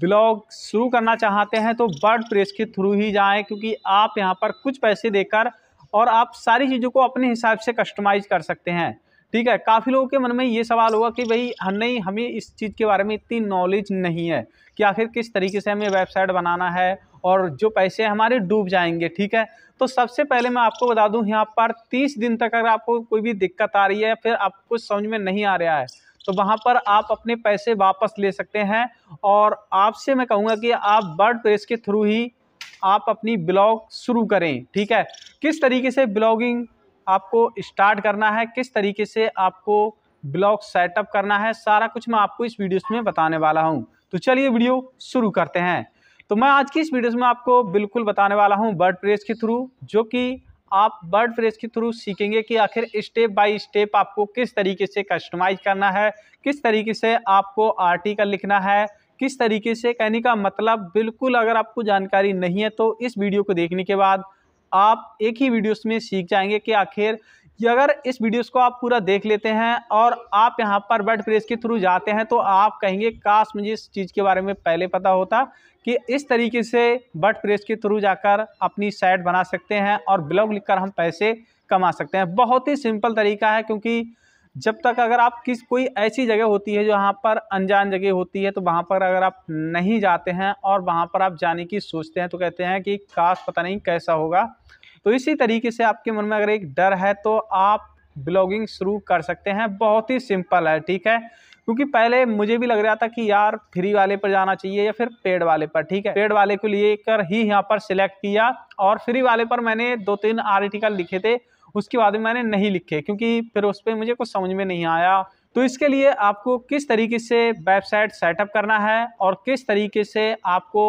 blog शुरू करना चाहते हैं तो वर्ड प्रेस के थ्रू ही जाएं क्योंकि आप यहाँ पर कुछ पैसे देकर और आप सारी चीज़ों को अपने हिसाब से कस्टमाइज कर सकते हैं ठीक है काफ़ी लोगों के मन में ये सवाल होगा कि भाई हम नहीं हमें इस चीज़ के बारे में इतनी नॉलेज नहीं है कि आखिर किस तरीके से हमें वेबसाइट बनाना है और जो पैसे हमारे डूब जाएंगे ठीक है तो सबसे पहले मैं आपको बता दूं यहाँ पर 30 दिन तक अगर आपको कोई भी दिक्कत आ रही है फिर आपको समझ में नहीं आ रहा है तो वहाँ पर आप अपने पैसे वापस ले सकते हैं और आपसे मैं कहूँगा कि आप वर्ड प्रेस के थ्रू ही आप अपनी ब्लॉग शुरू करें ठीक है किस तरीके से ब्लॉगिंग आपको स्टार्ट करना है किस तरीके से आपको ब्लॉग सेटअप करना है सारा कुछ मैं आपको इस वीडियोस में बताने वाला हूँ तो चलिए वीडियो शुरू करते हैं तो मैं आज की इस वीडियोस में आपको बिल्कुल बताने वाला हूँ वर्ड के थ्रू जो कि आप बर्ड फ्रेस के थ्रू सीखेंगे कि आखिर स्टेप बाय स्टेप आपको किस तरीके से कस्टमाइज करना है किस तरीके से आपको आर्टिकल लिखना है किस तरीके से कहने का मतलब बिल्कुल अगर आपको जानकारी नहीं है तो इस वीडियो को देखने के बाद आप एक ही वीडियोस में सीख जाएंगे कि आखिर कि अगर इस वीडियोस को आप पूरा देख लेते हैं और आप यहाँ पर वर्ड प्रेस के थ्रू जाते हैं तो आप कहेंगे काश मुझे इस चीज़ के बारे में पहले पता होता कि इस तरीके से वर्ड प्रेस के थ्रू जाकर अपनी साइट बना सकते हैं और ब्लॉग लिखकर हम पैसे कमा सकते हैं बहुत ही सिंपल तरीका है क्योंकि जब तक अगर आप किस कोई ऐसी जगह होती है जहाँ पर अनजान जगह होती है तो वहाँ पर अगर आप नहीं जाते हैं और वहाँ पर आप जाने की सोचते हैं तो कहते हैं कि काश पता नहीं कैसा होगा तो इसी तरीके से आपके मन में अगर एक डर है तो आप ब्लॉगिंग शुरू कर सकते हैं बहुत ही सिंपल है ठीक है क्योंकि पहले मुझे भी लग रहा था कि यार फ्री वाले पर जाना चाहिए या फिर पेड वाले पर ठीक है पेड वाले को लेकर ही यहाँ पर सिलेक्ट किया और फ्री वाले पर मैंने दो तीन आर्टिकल लिखे थे उसके बाद में मैंने नहीं लिखे क्योंकि फिर उस पर मुझे कुछ समझ में नहीं आया तो इसके लिए आपको किस तरीके से वेबसाइट सेटअप करना है और किस तरीके से आपको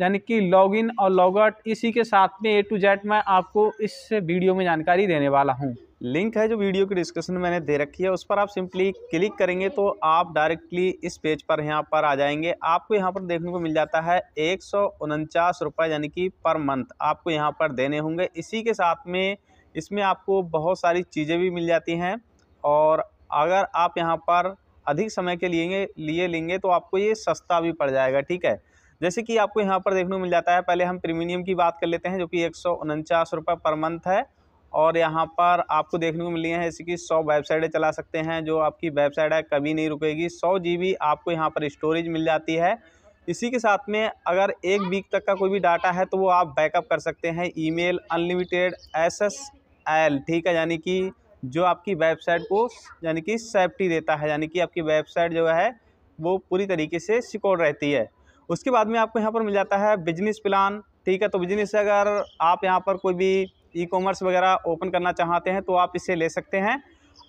यानी कि लॉगिन और लॉगआउट इसी के साथ में ए टू जेड मैं आपको इस वीडियो में जानकारी देने वाला हूँ लिंक है जो वीडियो की डिस्क्रिप्शन में मैंने दे रखी है उस पर आप सिंपली क्लिक करेंगे तो आप डायरेक्टली इस पेज पर यहाँ पर आ जाएंगे आपको यहाँ पर देखने को मिल जाता है एक सौ उनचास रुपये यानी कि पर मंथ आपको यहाँ पर देने होंगे इसी के साथ में इसमें आपको बहुत सारी चीज़ें भी मिल जाती हैं और अगर आप यहाँ पर अधिक समय के लिए लिए लेंगे तो आपको ये सस्ता भी पड़ जाएगा ठीक है जैसे कि आपको यहाँ पर देखने को मिल जाता है पहले हम प्रीमियम की बात कर लेते हैं जो कि एक सौ उनचास रुपये पर मंथ है और यहाँ पर आपको देखने को मिली है जैसे कि सौ वेबसाइटें चला सकते हैं जो आपकी वेबसाइट है कभी नहीं रुकेगी सौ जी आपको यहाँ पर स्टोरेज मिल जाती है इसी के साथ में अगर एक वीक तक का कोई भी डाटा है तो वो आप बैकअप कर सकते हैं email unlimited S S L ठीक है यानी कि जो आपकी वेबसाइट को यानी कि सेफ्टी देता है यानी कि आपकी वेबसाइट जो है वो पूरी तरीके से सिक्योर रहती है उसके बाद में आपको यहाँ पर मिल जाता है बिजनेस प्लान ठीक है तो बिजनेस अगर आप यहाँ पर कोई भी ई कॉमर्स वगैरह ओपन करना चाहते हैं तो आप इसे ले सकते हैं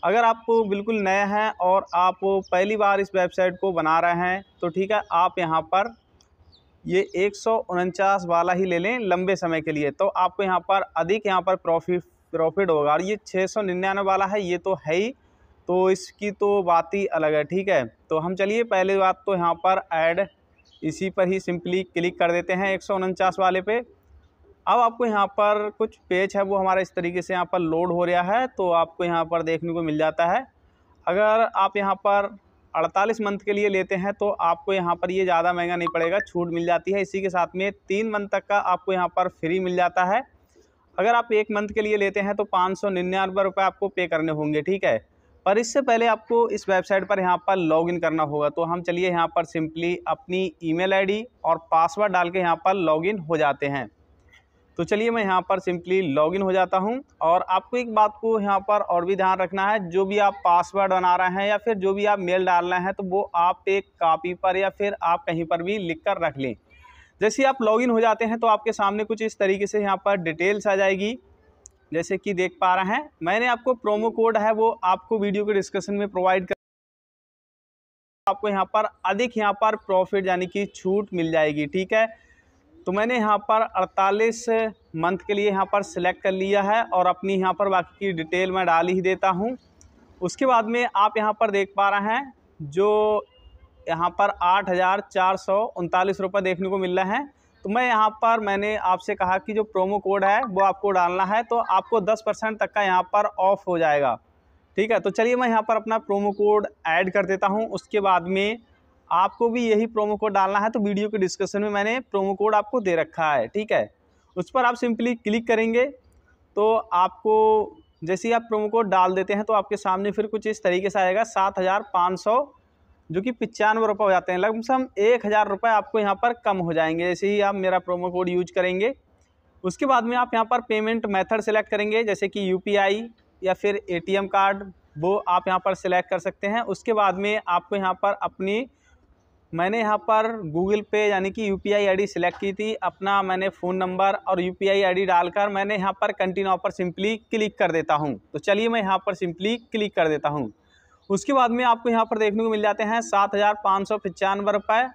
अगर आप बिल्कुल नए हैं और आप पहली बार इस वेबसाइट को बना रहे हैं तो ठीक है आप यहाँ पर ये एक वाला ही ले लें लंबे समय के लिए तो आपको यहाँ पर अधिक यहाँ पर प्रॉफिट प्रॉफिट होगा और ये छः सौ निन्यानवे वाला है ये तो है ही तो इसकी तो बात ही अलग है ठीक है तो हम चलिए पहले बात तो यहाँ पर ऐड इसी पर ही सिंपली क्लिक कर देते हैं एक वाले पे अब आपको यहाँ पर कुछ पेज है वो हमारा इस तरीके से यहाँ पर लोड हो रहा है तो आपको यहाँ पर देखने को मिल जाता है अगर आप यहाँ पर 48 मंथ के लिए लेते हैं तो आपको यहाँ पर ये यह ज़्यादा महंगा नहीं पड़ेगा छूट मिल जाती है इसी के साथ में तीन मंथ तक का आपको यहाँ पर फ्री मिल जाता है अगर आप एक मंथ के लिए लेते हैं तो पाँच सौ निन्यानवे रुपये आपको पे करने होंगे ठीक है पर इससे पहले आपको इस वेबसाइट पर यहाँ पर लॉगिन करना होगा तो हम चलिए यहाँ पर सिंपली अपनी ईमेल आईडी और पासवर्ड डाल के यहाँ पर लॉगिन हो जाते हैं तो चलिए मैं यहाँ पर सिंपली लॉगिन हो जाता हूँ और आपको एक बात को यहाँ पर और भी ध्यान रखना है जो भी आप पासवर्ड बना रहे हैं या फिर जो भी आप मेल डाल रहे हैं तो वो आप एक कापी पर या फिर आप कहीं पर भी लिख कर रख लें जैसे आप लॉगिन हो जाते हैं तो आपके सामने कुछ इस तरीके से यहाँ पर डिटेल्स आ जाएगी जैसे कि देख पा रहे हैं मैंने आपको प्रोमो कोड है वो आपको वीडियो के डिस्कशन में प्रोवाइड कर आपको यहाँ पर अधिक यहाँ पर प्रॉफिट यानी कि छूट मिल जाएगी ठीक है तो मैंने यहाँ पर 48 मंथ के लिए यहाँ पर सिलेक्ट कर लिया है और अपनी यहाँ पर बाकी की डिटेल मैं डाल ही देता हूँ उसके बाद में आप यहाँ पर देख पा रहे हैं जो यहाँ पर आठ हज़ार चार सौ उनतालीस रुपये देखने को मिल रहा है तो मैं यहाँ पर मैंने आपसे कहा कि जो प्रोमो कोड है वो आपको डालना है तो आपको दस परसेंट तक का यहाँ पर ऑफ हो जाएगा ठीक है तो चलिए मैं यहाँ पर अपना प्रोमो कोड ऐड कर देता हूँ उसके बाद में आपको भी यही प्रोमो कोड डालना है तो वीडियो के डिस्क्रिप्शन में मैंने प्रोमो कोड आपको दे रखा है ठीक है उस पर आप सिंपली क्लिक करेंगे तो आपको जैसे ही आप प्रोमो कोड डाल देते हैं तो आपके सामने फिर कुछ इस तरीके से आएगा सात हज़ार पाँच सौ जो कि पचानवे रुपये हो जाते हैं लमसम एक हज़ार रुपये आपको यहाँ पर कम हो जाएंगे जैसे ही आप मेरा प्रोमो कोड यूज करेंगे उसके बाद में आप यहाँ पर पेमेंट मेथड सेलेक्ट करेंगे जैसे कि यू या फिर ए कार्ड वो आप यहाँ पर सिलेक्ट कर सकते हैं उसके बाद में आपको यहाँ पर अपनी मैंने यहाँ पर गूगल पे यानी कि U P I I select की थी अपना मैंने फ़ोन नंबर और यू पी आई आई डालकर मैंने यहाँ पर कंटिन्यू पर सिंपली क्लिक कर देता हूँ तो चलिए मैं यहाँ पर सिंपली क्लिक कर देता हूँ उसके बाद में आपको यहाँ पर देखने को मिल जाते हैं सात हज़ार पाँच सौ पचानवे रुपये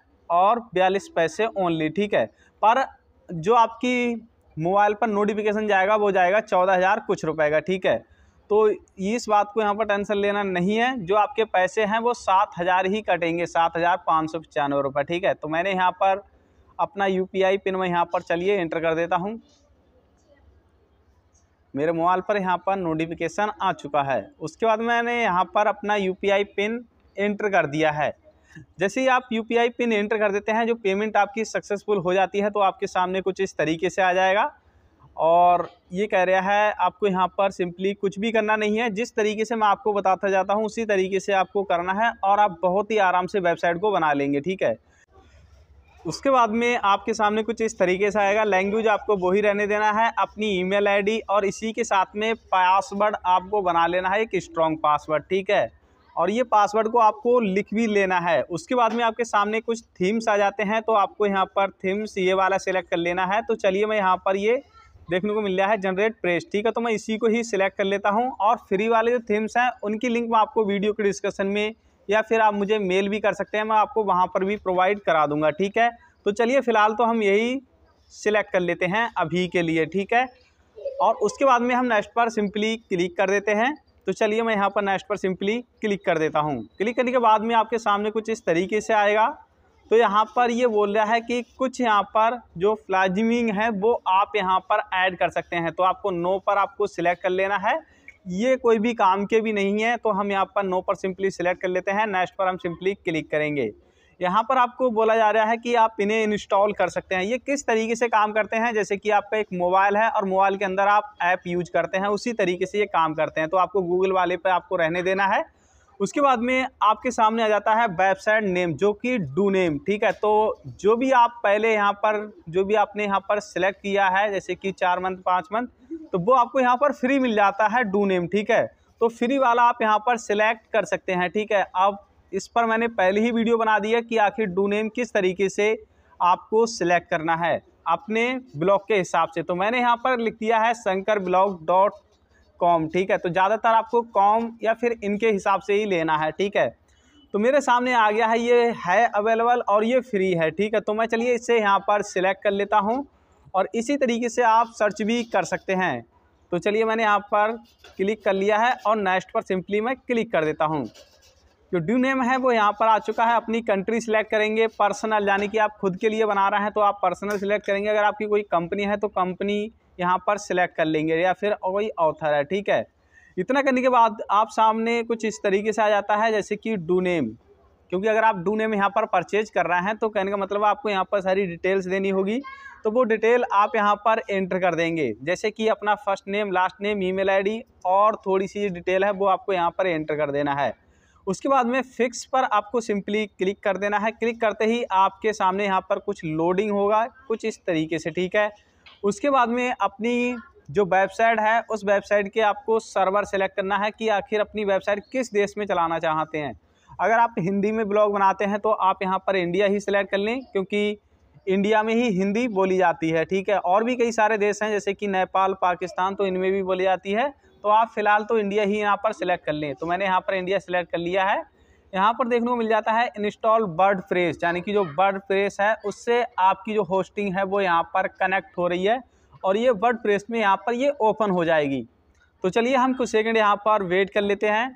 और बयालीस पैसे ओनली ठीक है पर जो आपकी मोबाइल पर नोटिफिकेशन जाएगा वो जाएगा चौदह हज़ार कुछ रुपए का ठीक है तो इस बात को यहाँ पर टेंशन लेना नहीं है जो आपके पैसे हैं वो सात हज़ार ही कटेंगे सात हज़ार पाँच सौ पचानवे रुपये ठीक है तो मैंने यहाँ पर अपना यू पी आई पिन में यहाँ पर चलिए इंटर कर देता हूँ मेरे मोबाइल पर यहाँ पर नोटिफिकेशन आ चुका है उसके बाद मैंने यहाँ पर अपना यू पिन एंटर कर दिया है जैसे ही आप यू पिन एंटर कर देते हैं जो पेमेंट आपकी सक्सेसफुल हो जाती है तो आपके सामने कुछ इस तरीके से आ जाएगा और ये कह रहा है आपको यहाँ पर सिंपली कुछ भी करना नहीं है जिस तरीके से मैं आपको बताता जाता हूँ उसी तरीके से आपको करना है और आप बहुत ही आराम से वेबसाइट को बना लेंगे ठीक है उसके बाद में आपके सामने कुछ इस तरीके से आएगा लैंग्वेज आपको वही रहने देना है अपनी ईमेल आईडी और इसी के साथ में पासवर्ड आपको बना लेना है एक स्ट्रॉन्ग पासवर्ड ठीक है और ये पासवर्ड को आपको लिख भी लेना है उसके बाद में आपके सामने कुछ थीम्स आ जाते हैं तो आपको यहाँ पर थीम्स ये वाला सिलेक्ट कर लेना है तो चलिए मैं यहाँ पर ये देखने को मिल रहा है जनरेट प्रेस ठीक है तो मैं इसी को ही सिलेक्ट कर लेता हूँ और फ्री वाले जो थीम्स हैं उनकी लिंक मैं आपको वीडियो के डिस्कशन में या फिर आप मुझे मेल भी कर सकते हैं मैं आपको वहाँ पर भी प्रोवाइड करा दूँगा ठीक है तो चलिए फ़िलहाल तो हम यही सिलेक्ट कर लेते हैं अभी के लिए ठीक है और उसके बाद में हम नेक्स्ट पर सिंपली क्लिक कर देते हैं तो चलिए मैं यहाँ पर नेक्स्ट पर सिंपली क्लिक कर देता हूँ क्लिक करने के बाद में आपके सामने कुछ इस तरीके से आएगा तो यहाँ पर ये बोल रहा है कि कुछ यहाँ पर जो फ्लाजिमिंग है वो आप यहाँ पर ऐड कर सकते हैं तो आपको नो पर आपको सिलेक्ट कर लेना है ये कोई भी काम के भी नहीं है तो हम यहाँ पर नो पर सिंपली सिलेक्ट कर लेते हैं नेक्स्ट पर हम सिंपली क्लिक करेंगे यहाँ पर आपको बोला जा रहा है कि आप इन्हें इंस्टॉल कर सकते हैं ये किस तरीके से काम करते हैं जैसे कि आपका एक मोबाइल है और मोबाइल के अंदर आप ऐप यूज करते हैं उसी तरीके से ये काम करते हैं तो आपको गूगल वाले पर आपको रहने देना है उसके बाद में आपके सामने आ जाता है वेबसाइट नेम जो कि डू नेम ठीक है तो जो भी आप पहले यहाँ पर जो भी आपने यहाँ पर सिलेक्ट किया है जैसे कि चार मंथ पाँच मंथ तो वो आपको यहाँ पर फ्री मिल जाता है डू नेम ठीक है तो फ्री वाला आप यहाँ पर सिलेक्ट कर सकते हैं ठीक है अब इस पर मैंने पहले ही वीडियो बना दी है कि आखिर डू नेम किस तरीके से आपको सिलेक्ट करना है अपने ब्लॉग के हिसाब से तो मैंने यहाँ पर लिख दिया है शंकर ब्लॉग डॉट कॉम ठीक है तो ज़्यादातर आपको कॉम या फिर इनके हिसाब से ही लेना है ठीक है तो मेरे सामने आ गया है ये है अवेलेबल और ये फ्री है ठीक है तो मैं चलिए इसे यहाँ पर सिलेक्ट कर लेता हूँ और इसी तरीके से आप सर्च भी कर सकते हैं तो चलिए मैंने यहाँ पर क्लिक कर लिया है और नेक्स्ट पर सिंपली मैं क्लिक कर देता हूँ जो ड्यू नेम है वो यहाँ पर आ चुका है अपनी कंट्री सिलेक्ट करेंगे पर्सनल यानी कि आप खुद के लिए बना रहे हैं तो आप पर्सनल सिलेक्ट करेंगे अगर आपकी कोई कंपनी है तो कंपनी यहाँ पर सिलेक्ट कर लेंगे या फिर कोई ऑथर है ठीक है इतना करने के बाद आप सामने कुछ इस तरीके से आ जाता है जैसे कि डू नेम क्योंकि अगर आप डू नेम यहाँ पर परचेज कर रहे हैं तो कहने का मतलब आपको यहाँ पर सारी डिटेल्स देनी होगी तो वो डिटेल आप यहाँ पर एंटर कर देंगे जैसे कि अपना first name last name email ID और थोड़ी सी डिटेल है वो आपको यहाँ पर एंटर कर देना है उसके बाद में फिक्स पर आपको सिंपली क्लिक कर देना है क्लिक करते ही आपके सामने यहाँ पर कुछ लोडिंग होगा कुछ इस तरीके से ठीक है उसके बाद में अपनी जो वेबसाइट है उस वेबसाइट के आपको सर्वर सेलेक्ट करना है कि आखिर अपनी वेबसाइट किस देश में चलाना चाहते हैं अगर आप हिंदी में ब्लॉग बनाते हैं तो आप यहाँ पर इंडिया ही सिलेक्ट कर लें क्योंकि इंडिया में ही हिंदी बोली जाती है ठीक है और भी कई सारे देश हैं जैसे कि नेपाल पाकिस्तान तो इनमें भी बोली जाती है तो आप फ़िलहाल तो इंडिया ही यहाँ पर सिलेक्ट कर लें तो मैंने यहाँ पर इंडिया सेलेक्ट कर लिया है यहाँ पर देखने को मिल जाता है इंस्टॉल बर्ड फ्रेस यानी कि जो बर्ड फ्रेस है उससे आपकी जो होस्टिंग है वो यहाँ पर कनेक्ट हो रही है और ये वर्ड प्रेस में यहाँ पर ये ओपन हो जाएगी तो चलिए हम कुछ सेकंड यहाँ पर वेट कर लेते हैं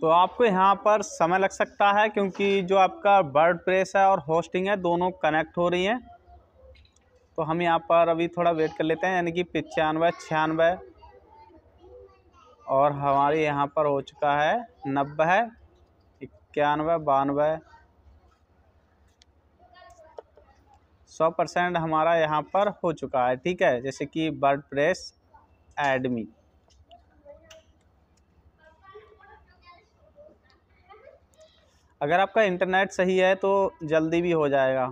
तो आपको यहाँ पर समय लग सकता है क्योंकि जो आपका बर्ड प्रेस है और होस्टिंग है दोनों कनेक्ट हो रही हैं तो हम यहाँ पर अभी थोड़ा वेट कर लेते हैं यानी कि पचानवे छियानवे और हमारे यहाँ पर हो चुका है नब्बे इक्यानवे बानवे सौ परसेंट हमारा यहाँ पर हो चुका है ठीक है जैसे कि बर्ड प्रेस एडमी अगर आपका इंटरनेट सही है तो जल्दी भी हो जाएगा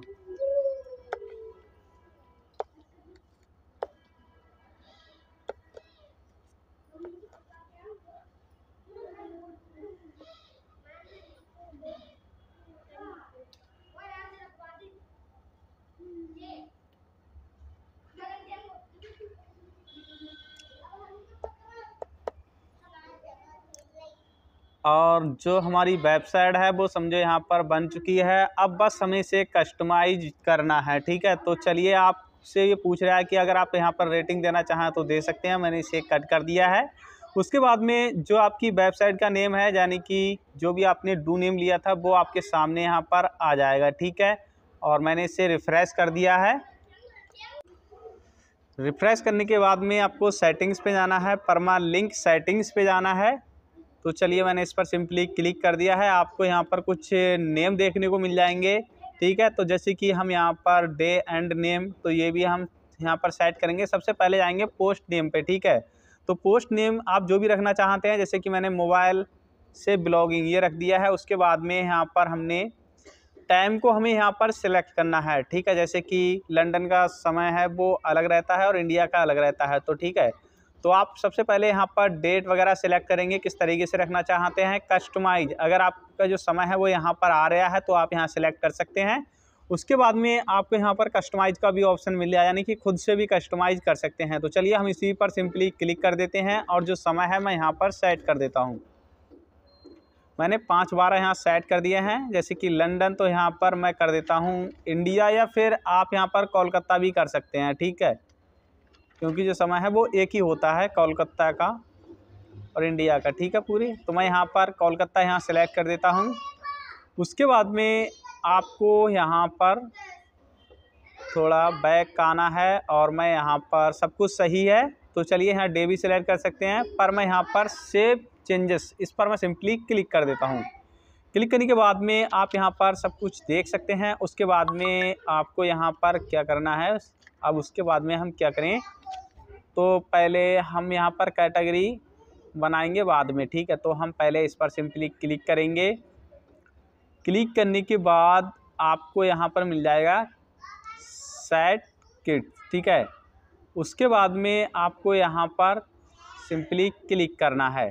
और जो हमारी वेबसाइट है वो समझो यहाँ पर बन चुकी है अब बस हमें इसे कस्टमाइज करना है ठीक है तो चलिए आपसे ये पूछ रहा है कि अगर आप यहाँ पर रेटिंग देना चाहें तो दे सकते हैं मैंने इसे कट कर दिया है उसके बाद में जो आपकी वेबसाइट का नेम है यानी कि जो भी आपने डू नेम लिया था वो आपके सामने यहाँ पर आ जाएगा ठीक है और मैंने इसे रिफ़्रेश कर दिया है रिफ़्रेश करने के बाद में आपको सेटिंग्स पे जाना है परमा लिंक सेटिंग्स पे जाना है तो चलिए मैंने इस पर सिंपली क्लिक कर दिया है आपको यहाँ पर कुछ नेम देखने को मिल जाएंगे ठीक है तो जैसे कि हम यहाँ पर डे एंड नेम तो ये भी हम यहाँ पर सेट करेंगे सबसे पहले जाएंगे पोस्ट नेम पे ठीक है तो पोस्ट नेम आप जो भी रखना चाहते हैं जैसे कि मैंने मोबाइल से ब्लॉगिंग ये रख दिया है उसके बाद में यहाँ पर हमने टाइम को हमें यहाँ पर सिलेक्ट करना है ठीक है जैसे कि लंदन का समय है वो अलग रहता है और इंडिया का अलग रहता है तो ठीक है तो आप सबसे पहले यहाँ पर डेट वगैरह सेलेक्ट करेंगे किस तरीके से रखना चाहते हैं कस्टमाइज अगर आपका जो समय है वो यहाँ पर आ रहा है तो आप यहाँ सेलेक्ट कर सकते हैं उसके बाद में आपको यहाँ पर कस्टमाइज का भी ऑप्शन मिल जाए यानी कि खुद से भी कस्टमाइज कर सकते हैं तो चलिए हम इसी पर सिंपली क्लिक कर देते हैं और जो समय है मैं यहाँ पर सेट कर देता हूँ मैंने पाँच बारह यहाँ सेट कर दिए हैं जैसे कि लंदन तो यहाँ पर मैं कर देता हूँ इंडिया या फिर आप यहाँ पर कोलकाता भी कर सकते हैं ठीक है क्योंकि जो समय है वो एक ही होता है कोलकाता का और इंडिया का ठीक है पूरी तो मैं यहाँ पर कोलकाता यहाँ सेलेक्ट कर देता हूँ उसके बाद में आपको यहाँ पर थोड़ा बैक आना है और मैं यहाँ पर सब कुछ सही है तो चलिए यहाँ डे भी सिलेक्ट कर सकते हैं पर मैं यहाँ पर सेव चेंजेस इस पर मैं सिंपली क्लिक कर देता हूँ क्लिक करने के बाद में आप यहाँ पर सब कुछ देख सकते हैं उसके बाद में आपको यहाँ पर क्या करना है अब उसके बाद में हम क्या करें तो पहले हम यहाँ पर कैटेगरी बनाएंगे बाद में ठीक है तो हम पहले इस पर सिंपली क्लिक करेंगे क्लिक करने के बाद आपको यहाँ पर मिल जाएगा सेट किट ठीक है उसके बाद में आपको यहाँ पर सिंपली क्लिक करना है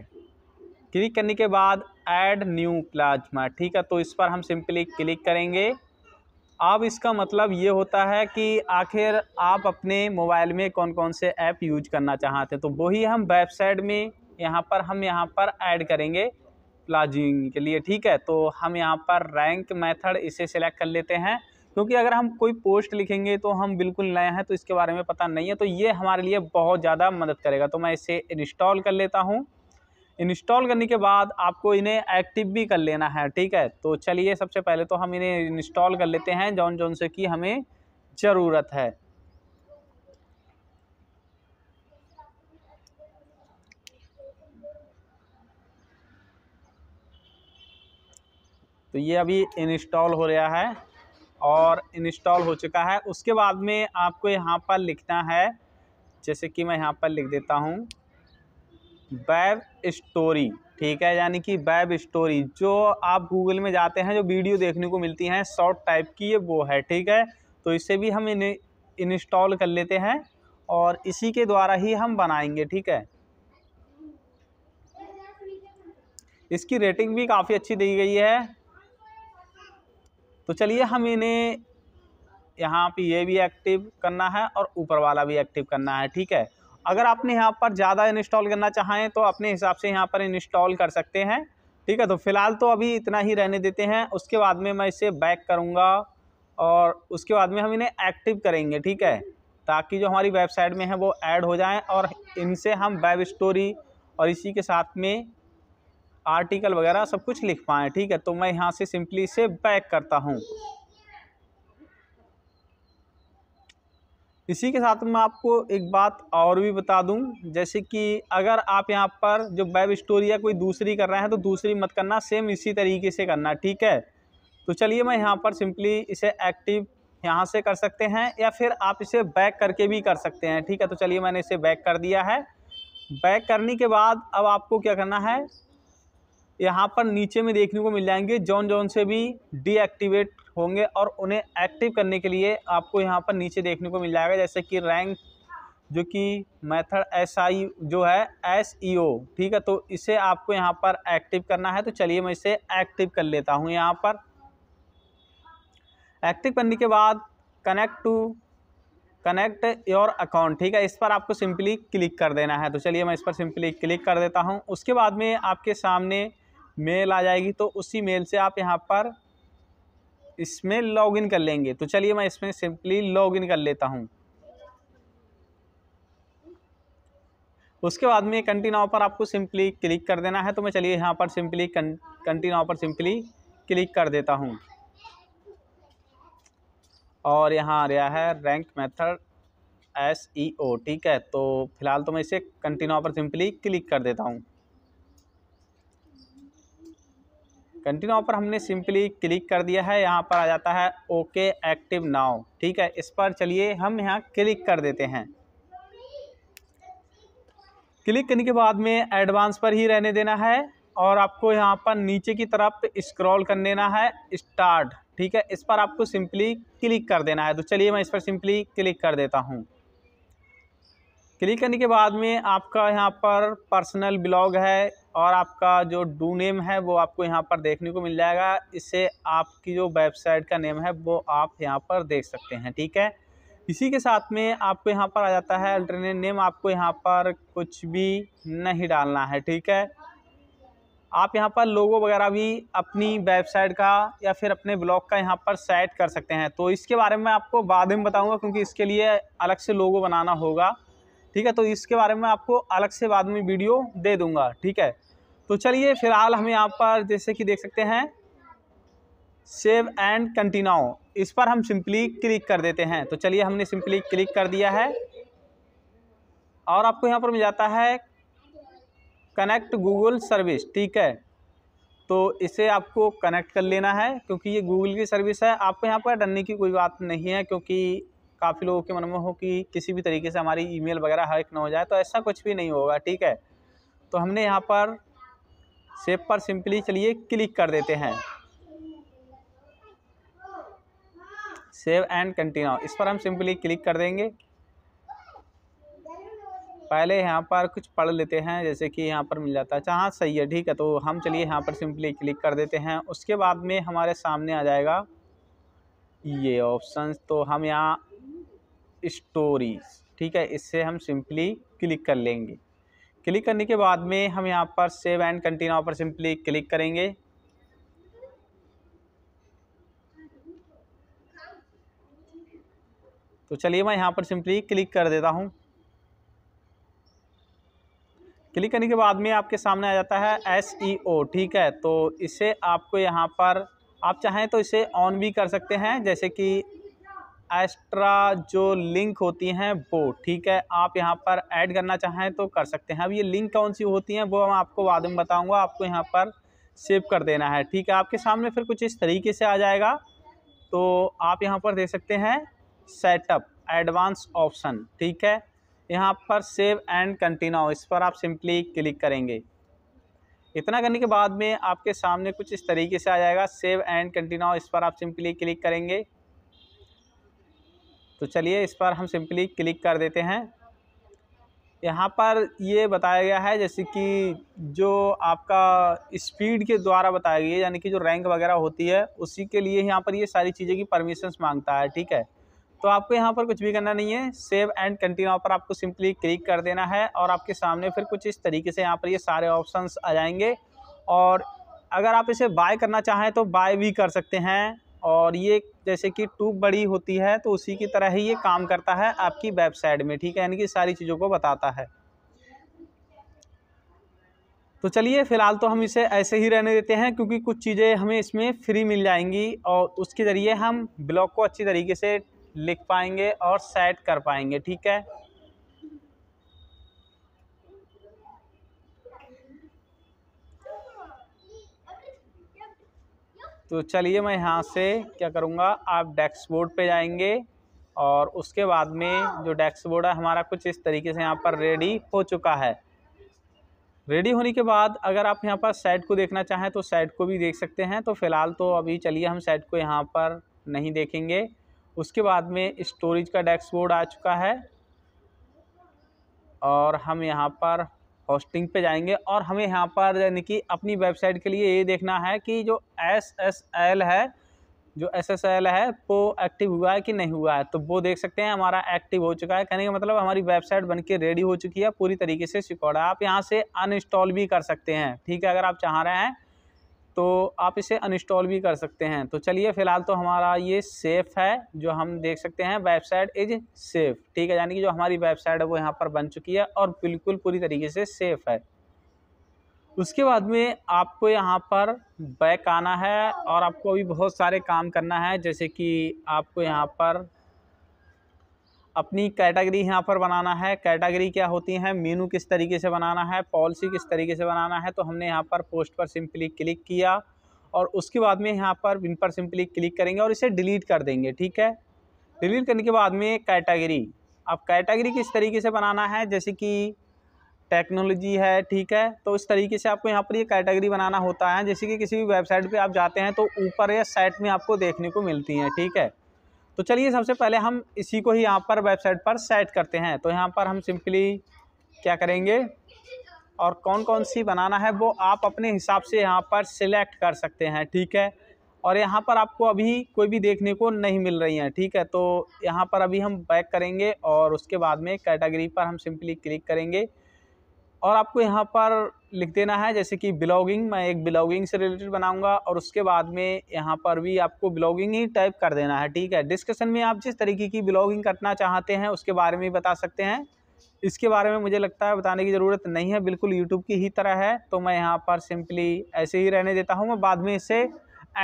क्लिक करने के बाद ऐड न्यू प्लाज्मा ठीक है तो इस पर हम सिंपली क्लिक करेंगे अब इसका मतलब ये होता है कि आखिर आप अपने मोबाइल में कौन कौन से ऐप यूज करना चाहते हैं तो वही हम वेबसाइट में यहाँ पर हम यहाँ पर ऐड करेंगे प्लाजिंग के लिए ठीक है तो हम यहाँ पर रैंक मेथड इसे सिलेक्ट कर लेते हैं क्योंकि अगर हम कोई पोस्ट लिखेंगे तो हम बिल्कुल नए हैं तो इसके बारे में पता नहीं है तो ये हमारे लिए बहुत ज़्यादा मदद करेगा तो मैं इसे इंस्टॉल कर लेता हूँ इंस्टॉल करने के बाद आपको इन्हें एक्टिव भी कर लेना है ठीक है तो चलिए सबसे पहले तो हम इन्हें इंस्टॉल कर लेते हैं जॉन जॉन से की हमें ज़रूरत है तो ये अभी इंस्टॉल हो रहा है और इंस्टॉल हो चुका है उसके बाद में आपको यहाँ पर लिखना है जैसे कि मैं यहाँ पर लिख देता हूँ वेब स्टोरी ठीक है यानी कि वेब स्टोरी जो आप गूगल में जाते हैं जो वीडियो देखने को मिलती हैं शॉर्ट टाइप की ये वो है ठीक है तो इसे भी हम इन इंस्टॉल कर लेते हैं और इसी के द्वारा ही हम बनाएंगे ठीक है इसकी रेटिंग भी काफ़ी अच्छी दी गई है तो चलिए हम इन्हें यहाँ पे ये भी एक्टिव करना है और ऊपर वाला भी एक्टिव करना है ठीक है अगर आपने यहाँ पर ज़्यादा इंस्टॉल करना चाहें तो अपने हिसाब से यहाँ पर इंस्टॉल कर सकते हैं ठीक है तो फ़िलहाल तो अभी इतना ही रहने देते हैं उसके बाद में मैं इसे बैक करूँगा और उसके बाद में हम इन्हें एक्टिव करेंगे ठीक है ताकि जो हमारी वेबसाइट में है वो ऐड हो जाएँ और इनसे हम वेब स्टोरी और इसी के साथ में आर्टिकल वगैरह सब कुछ लिख पाएँ ठीक है तो मैं यहाँ से सिंपली इसे बैक करता हूँ इसी के साथ मैं आपको एक बात और भी बता दूं जैसे कि अगर आप यहाँ पर जो वेब स्टोरी या कोई दूसरी कर रहे हैं तो दूसरी मत करना सेम इसी तरीके से करना ठीक है तो चलिए मैं यहाँ पर सिंपली इसे एक्टिव यहाँ से कर सकते हैं या फिर आप इसे बैक करके भी कर सकते हैं ठीक है तो चलिए मैंने इसे बैक कर दिया है बैक करने के बाद अब आपको क्या करना है यहाँ पर नीचे में देखने को मिल जाएंगे जॉन जॉन से भी डीएक्टिवेट होंगे और उन्हें एक्टिव करने के लिए आपको यहाँ पर नीचे देखने को मिल जाएगा जैसे कि रैंक जो कि मेथड एस आई जो है एस ई ओ ठीक है तो इसे आपको यहाँ पर एक्टिव करना है तो चलिए मैं इसे एक्टिव कर लेता हूँ यहाँ पर एक्टिव करने के बाद connect to connect your account ठीक है इस पर आपको सिंपली क्लिक कर देना है तो चलिए मैं इस पर सिंपली क्लिक कर देता हूँ उसके बाद में आपके सामने मेल आ जाएगी तो उसी मेल से आप यहाँ पर इसमें लॉगिन कर लेंगे तो चलिए मैं इसमें सिंपली लॉगिन कर लेता हूँ उसके बाद में कंटिन्यू पर आपको सिंपली क्लिक कर देना है तो मैं चलिए यहाँ पर सिंपली कंटिन्यू पर सिंपली क्लिक कर देता हूँ और यहाँ आ रहा है rank method S E O ठीक है तो फिलहाल तो मैं इसे कंटिन्यू पर सिंपली क्लिक कर देता हूँ कंटिन्यू पर हमने सिंपली क्लिक कर दिया है यहाँ पर आ जाता है ओके एक्टिव नाव ठीक है इस पर चलिए हम यहाँ क्लिक कर देते हैं क्लिक करने के बाद में एडवांस पर ही रहने देना है और आपको यहाँ पर नीचे की तरफ स्क्रॉल कर देना है स्टार्ट ठीक है इस पर आपको सिंपली क्लिक कर देना है तो चलिए मैं इस पर सिंपली क्लिक कर देता हूँ क्लिक करने के बाद में आपका यहाँ पर पर्सनल ब्लॉग है और आपका जो डू नेम है वो आपको यहाँ पर देखने को मिल जाएगा इससे आपकी जो वेबसाइट का नेम है वो आप यहाँ पर देख सकते हैं ठीक है इसी के साथ में आपको यहाँ पर आ जाता है अल्टरनेट नेम आपको यहाँ पर कुछ भी नहीं डालना है ठीक है आप यहाँ पर लोगो वगैरह भी अपनी वेबसाइट का या फिर अपने ब्लॉग का यहाँ पर सेट कर सकते हैं तो इसके बारे में आपको बाद में बताऊँगा क्योंकि इसके लिए अलग से लोगो बनाना होगा ठीक है तो इसके बारे में आपको अलग से बाद में वीडियो दे दूँगा ठीक है तो चलिए फिलहाल हम यहाँ पर जैसे कि देख सकते हैं सेव एंड कंटिन्यू इस पर हम सिंपली क्लिक कर देते हैं तो चलिए हमने सिंपली क्लिक कर दिया है और आपको यहाँ पर मिल जाता है कनेक्ट गूगल सर्विस ठीक है तो इसे आपको कनेक्ट कर लेना है क्योंकि ये गूगल की सर्विस है आपको यहाँ पर डरने की कोई बात नहीं है क्योंकि काफ़ी लोगों के मन में हो कि किसी भी तरीके से हमारी ईमेल वगैरह हैक ना हो जाए तो ऐसा कुछ भी नहीं होगा ठीक है तो हमने यहाँ पर सेब पर सिंपली चलिए क्लिक कर देते हैं सेव एंड कंटिन्यू इस पर हम सिंपली क्लिक कर देंगे पहले यहाँ पर कुछ पढ़ लेते हैं जैसे कि यहाँ पर मिल जाता है अच्छा हाँ सही है ठीक है तो हम चलिए यहाँ पर सिंपली क्लिक कर देते हैं उसके बाद में हमारे सामने आ जाएगा ये ऑप्शन तो हम यहाँ स्टोरीज ठीक है इससे हम सिंपली क्लिक कर लेंगे क्लिक करने के बाद में हम यहाँ पर सेव एंड कंटिन्यू पर सिंपली क्लिक करेंगे तो चलिए मैं यहाँ पर सिंपली क्लिक कर देता हूँ क्लिक करने के बाद में आपके सामने आ जाता है एस ई ओ ठीक है तो इसे आपको यहाँ पर आप चाहें तो इसे ऑन भी कर सकते हैं जैसे कि एक्स्ट्रा जो लिंक होती हैं वो ठीक है आप यहाँ पर ऐड करना चाहें तो कर सकते हैं अब ये लिंक कौन सी होती हैं वो मैं आपको बाद में बताऊँगा आपको यहाँ पर सेव कर देना है ठीक है आपके सामने फिर कुछ इस तरीके से आ जाएगा तो आप यहाँ पर दे सकते हैं सेटअप एडवांस ऑप्शन ठीक है यहाँ पर सेव एंड कंटिन्यू इस पर आप सिंपली क्लिक करेंगे इतना करने के बाद में आपके सामने कुछ इस तरीके से आ जाएगा सेव एंड कंटिन्यू इस पर आप सिंपली क्लिक करेंगे तो चलिए इस पर हम सिंपली क्लिक कर देते हैं यहाँ पर ये बताया गया है जैसे कि जो आपका स्पीड के द्वारा बताया गया है यानी कि जो रैंक वगैरह होती है उसी के लिए यहाँ पर ये सारी चीज़ें की परमिशंस मांगता है ठीक है तो आपको यहाँ पर कुछ भी करना नहीं है सेव एंड कंटिन्यू पर आपको सिंपली क्लिक कर देना है और आपके सामने फिर कुछ इस तरीके से यहाँ पर ये सारे ऑप्शन आ जाएंगे और अगर आप इसे बाय करना चाहें तो बाय भी कर सकते हैं और ये जैसे कि ट्यूब बड़ी होती है तो उसी की तरह ही ये काम करता है आपकी वेबसाइट में ठीक है यानी कि सारी चीज़ों को बताता है तो चलिए फ़िलहाल तो हम इसे ऐसे ही रहने देते हैं क्योंकि कुछ चीज़ें हमें इसमें फ्री मिल जाएंगी और उसके ज़रिए हम ब्लॉग को अच्छी तरीके से लिख पाएंगे और सेट कर पाएंगे ठीक है तो चलिए मैं यहाँ से क्या करूँगा आप डैक्सबोर्ड पे जाएंगे और उसके बाद में जो डैक्सबोर्ड है हमारा कुछ इस तरीके से यहाँ पर रेडी हो चुका है रेडी होने के बाद अगर आप यहाँ पर साइड को देखना चाहें तो साइड को भी देख सकते हैं तो फ़िलहाल तो अभी चलिए हम साइड को यहाँ पर नहीं देखेंगे उसके बाद में स्टोरेज का डैक्सबोर्ड आ चुका है और हम यहाँ पर होस्टिंग पे जाएंगे और हमें यहाँ पर यानी कि अपनी वेबसाइट के लिए ये देखना है कि जो एस एस एल है जो एस एस एल है वो एक्टिव हुआ है कि नहीं हुआ है तो वो देख सकते हैं हमारा एक्टिव हो चुका है कहने का मतलब हमारी वेबसाइट बन के रेडी हो चुकी है पूरी तरीके से सिक्योर है आप यहाँ से अनइंस्टॉल भी कर सकते हैं ठीक है अगर आप चाह रहे हैं तो आप इसे अनइंस्टॉल भी कर सकते हैं तो चलिए फ़िलहाल तो हमारा ये सेफ़ है जो हम देख सकते हैं वेबसाइट इज सेफ़ ठीक है यानी कि जो हमारी वेबसाइट है वो यहाँ पर बन चुकी है और बिल्कुल पूरी तरीके से सेफ़ है उसके बाद में आपको यहाँ पर बैक आना है और आपको अभी बहुत सारे काम करना है जैसे कि आपको यहाँ पर अपनी कैटेगरी यहाँ पर बनाना है कैटेगरी क्या होती है मेनू किस तरीके से बनाना है पॉलिसी किस तरीके से बनाना है तो हमने यहाँ पर पोस्ट पर सिंपली क्लिक किया और उसके बाद में यहाँ पर विन पर सिंपली क्लिक करेंगे और इसे डिलीट कर देंगे ठीक है डिलीट करने के बाद में कैटेगरी अब कैटेगरी किस तरीके से बनाना है जैसे कि टेक्नोलॉजी है ठीक है तो इस तरीके से आपको यहाँ पर ये कैटेगरी बनाना होता है जैसे कि किसी भी वेबसाइट पे आप जाते हैं तो ऊपर या साइट में आपको देखने को मिलती हैं ठीक है तो चलिए सबसे पहले हम इसी को ही यहाँ पर वेबसाइट पर सेट करते हैं तो यहाँ पर हम सिंपली क्या करेंगे और कौन कौन सी बनाना है वो आप अपने हिसाब से यहाँ पर सिलेक्ट कर सकते हैं ठीक है और यहाँ पर आपको अभी कोई भी देखने को नहीं मिल रही हैं ठीक है तो यहाँ पर अभी हम बैक करेंगे और उसके बाद में कैटेगरी पर हम सिंपली क्लिक करेंगे और आपको यहाँ पर लिख देना है जैसे कि ब्लॉगिंग मैं एक ब्लॉगिंग से रिलेटेड बनाऊंगा और उसके बाद में यहाँ पर भी आपको ब्लॉगिंग ही टाइप कर देना है ठीक है डिस्कशन में आप जिस तरीके की ब्लॉगिंग करना चाहते हैं उसके बारे में बता सकते हैं इसके बारे में मुझे लगता है बताने की ज़रूरत नहीं है बिल्कुल यूट्यूब की ही तरह है तो मैं यहाँ पर सिंपली ऐसे ही रहने देता हूँ मैं बाद में इसे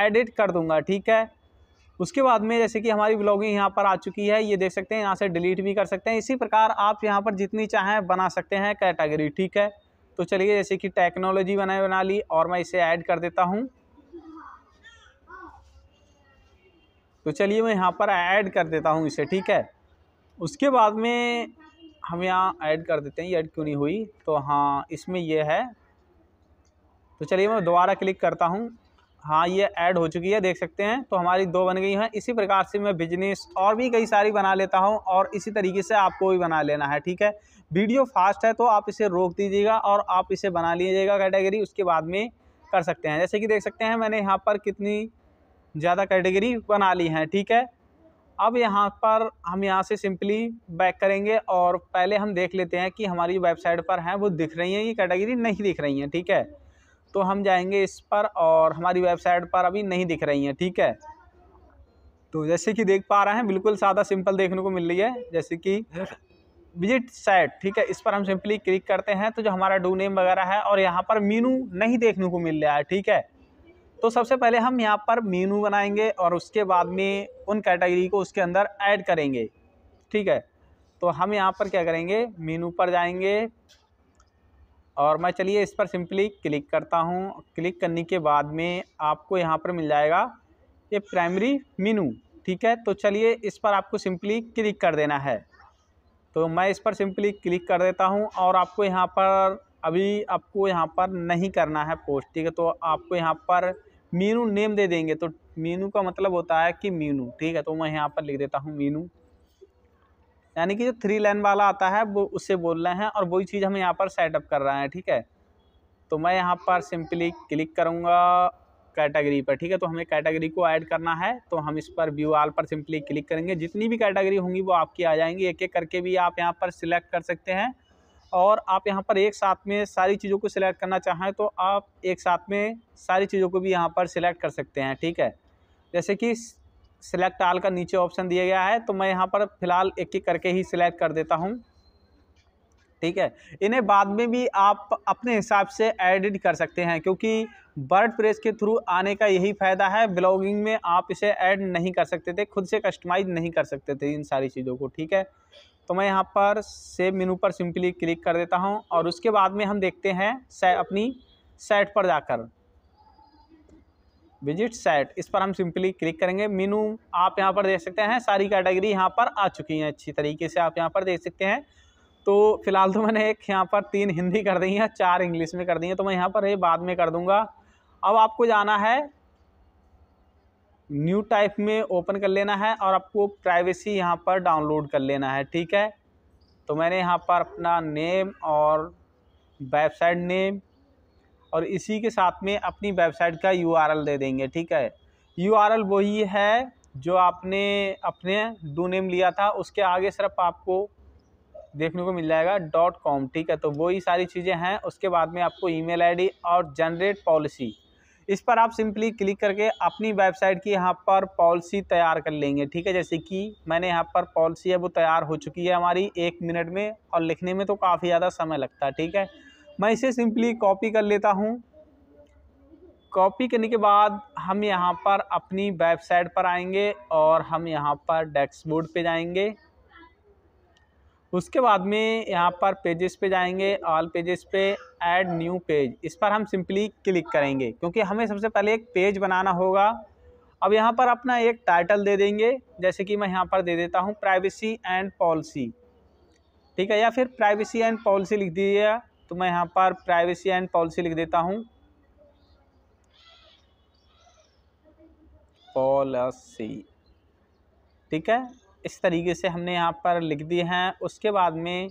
एडिट कर दूँगा ठीक है उसके बाद में जैसे कि हमारी ब्लॉगिंग यहाँ पर आ चुकी है ये देख सकते हैं यहाँ से डिलीट भी कर सकते हैं इसी प्रकार आप यहाँ पर जितनी चाहें बना सकते हैं कैटेगरी ठीक है तो चलिए जैसे कि टेक्नोलॉजी बनाए बना ली और मैं इसे ऐड कर देता हूँ तो चलिए मैं यहाँ पर ऐड कर देता हूँ इसे ठीक है उसके बाद में हम यहाँ ऐड कर देते हैं ये ऐड क्यों नहीं हुई तो हाँ इसमें ये है तो चलिए मैं दोबारा क्लिक करता हूँ हाँ ये ऐड हो चुकी है देख सकते हैं तो हमारी दो बन गई हैं इसी प्रकार से मैं बिजनेस और भी कई सारी बना लेता हूँ और इसी तरीके से आपको भी बना लेना है ठीक है वीडियो फास्ट है तो आप इसे रोक दीजिएगा और आप इसे बना लीजिएगा कैटेगरी उसके बाद में कर सकते हैं जैसे कि देख सकते हैं मैंने यहाँ पर कितनी ज़्यादा कैटेगरी बना ली है ठीक है अब यहाँ पर हम यहाँ से सिंपली बैक करेंगे और पहले हम देख लेते हैं कि हमारी वेबसाइट पर हैं वो दिख रही हैं ये कैटेगरी नहीं दिख रही हैं ठीक है तो हम जाएंगे इस पर और हमारी वेबसाइट पर अभी नहीं दिख रही हैं ठीक है तो जैसे कि देख पा रहे हैं बिल्कुल सादा सिंपल देखने को मिल रही है जैसे कि विजिट साइट ठीक है इस पर हम सिंपली क्लिक करते हैं तो जो हमारा डू नेम वगैरह है और यहाँ पर मीनू नहीं देखने को मिल रहा है ठीक है तो सबसे पहले हम यहाँ पर मीनू बनाएंगे और उसके बाद में उन कैटेगरी को उसके अंदर ऐड करेंगे ठीक है तो हम यहाँ पर क्या करेंगे मीनू पर जाएंगे और मैं चलिए इस पर सिंपली क्लिक करता हूँ क्लिक करने के बाद में आपको यहाँ पर मिल जाएगा ये प्राइमरी मीनू ठीक है तो चलिए इस पर आपको सिंपली क्लिक कर देना है तो मैं इस पर सिंपली क्लिक कर देता हूँ और आपको यहाँ पर अभी आपको यहाँ पर नहीं करना है पोस्ट ठीक है तो आपको यहाँ पर मीनू नेम दे देंगे तो मीनू का मतलब होता है कि मीनू ठीक है तो मैं यहाँ पर लिख देता हूँ मीनू यानी कि जो थ्री लाइन वाला आता है वो उससे बोल रहे हैं और वही चीज़ हम यहाँ पर सेटअप कर रहे हैं ठीक है तो मैं यहाँ पर सिंपली क्लिक करूँगा कैटेगरी पर ठीक है तो हमें कैटेगरी को ऐड करना है तो हम इस पर व्यू आल पर सिंपली क्लिक करेंगे जितनी भी कैटेगरी होंगी वो आपकी आ जाएंगी एक एक करके भी आप यहाँ पर सिलेक्ट कर सकते हैं और आप यहाँ पर एक साथ में सारी चीज़ों को सिलेक्ट करना चाहें तो आप एक साथ में सारी चीज़ों को भी यहाँ पर सिलेक्ट कर सकते हैं ठीक है जैसे कि सिलेक्ट आल का नीचे ऑप्शन दिया गया है तो मैं यहाँ पर फ़िलहाल एक एक करके ही सिलेक्ट कर देता हूँ ठीक है इन्हें बाद में भी आप अपने हिसाब से एडिट कर सकते हैं क्योंकि बर्ड प्रेस के थ्रू आने का यही फ़ायदा है ब्लॉगिंग में आप इसे ऐड नहीं कर सकते थे खुद से कस्टमाइज नहीं कर सकते थे इन सारी चीज़ों को ठीक है तो मैं यहाँ पर सेव मेनू पर सिंपली क्लिक कर देता हूँ और उसके बाद में हम देखते हैं सै, अपनी सेट पर जाकर विजिट सेट इस पर हम सिंपली क्लिक करेंगे मीनू आप यहाँ पर देख सकते हैं सारी कैटेगरी यहाँ पर आ चुकी हैं अच्छी तरीके से आप यहाँ पर देख सकते हैं तो फिलहाल तो मैंने एक यहाँ पर तीन हिंदी कर दी है चार इंग्लिश में कर दी है तो मैं यहाँ पर ये बाद में कर दूँगा अब आपको जाना है न्यू टाइप में ओपन कर लेना है और आपको प्राइवेसी यहाँ पर डाउनलोड कर लेना है ठीक है तो मैंने यहाँ पर अपना नेम और वेबसाइट नेम और इसी के साथ में अपनी वेबसाइट का यू दे देंगे ठीक है यू वही है जो आपने अपने डू नेम लिया था उसके आगे सिर्फ आपको देखने को मिल जाएगा डॉट कॉम ठीक है तो वही सारी चीज़ें हैं उसके बाद में आपको ईमेल आईडी और जनरेट पॉलिसी इस पर आप सिंपली क्लिक करके अपनी वेबसाइट की यहाँ पर पॉलिसी तैयार कर लेंगे ठीक है जैसे कि मैंने यहाँ पर पॉलिसी है वो तैयार हो चुकी है हमारी एक मिनट में और लिखने में तो काफ़ी ज़्यादा समय लगता है ठीक है मैं इसे सिंपली कॉपी कर लेता हूँ कॉपी करने के बाद हम यहाँ पर अपनी वेबसाइट पर आएंगे और हम यहाँ पर बोर्ड पे जाएंगे उसके बाद में यहाँ पर पेजेस पे जाएंगे ऑल पेजेस पे ऐड न्यू पेज इस पर हम सिंपली क्लिक करेंगे क्योंकि हमें सबसे पहले एक पेज बनाना होगा अब यहाँ पर अपना एक टाइटल दे देंगे जैसे कि मैं यहाँ पर दे देता हूँ प्राइवेसी एंड पॉलिसी ठीक है या फिर प्राइवेसी एंड पॉलिसी लिख दीजिए तो मैं यहाँ पर प्राइवेसी एंड पॉलिसी लिख देता हूँ पॉलिसी ठीक है इस तरीके से हमने यहाँ पर लिख दिए हैं उसके बाद में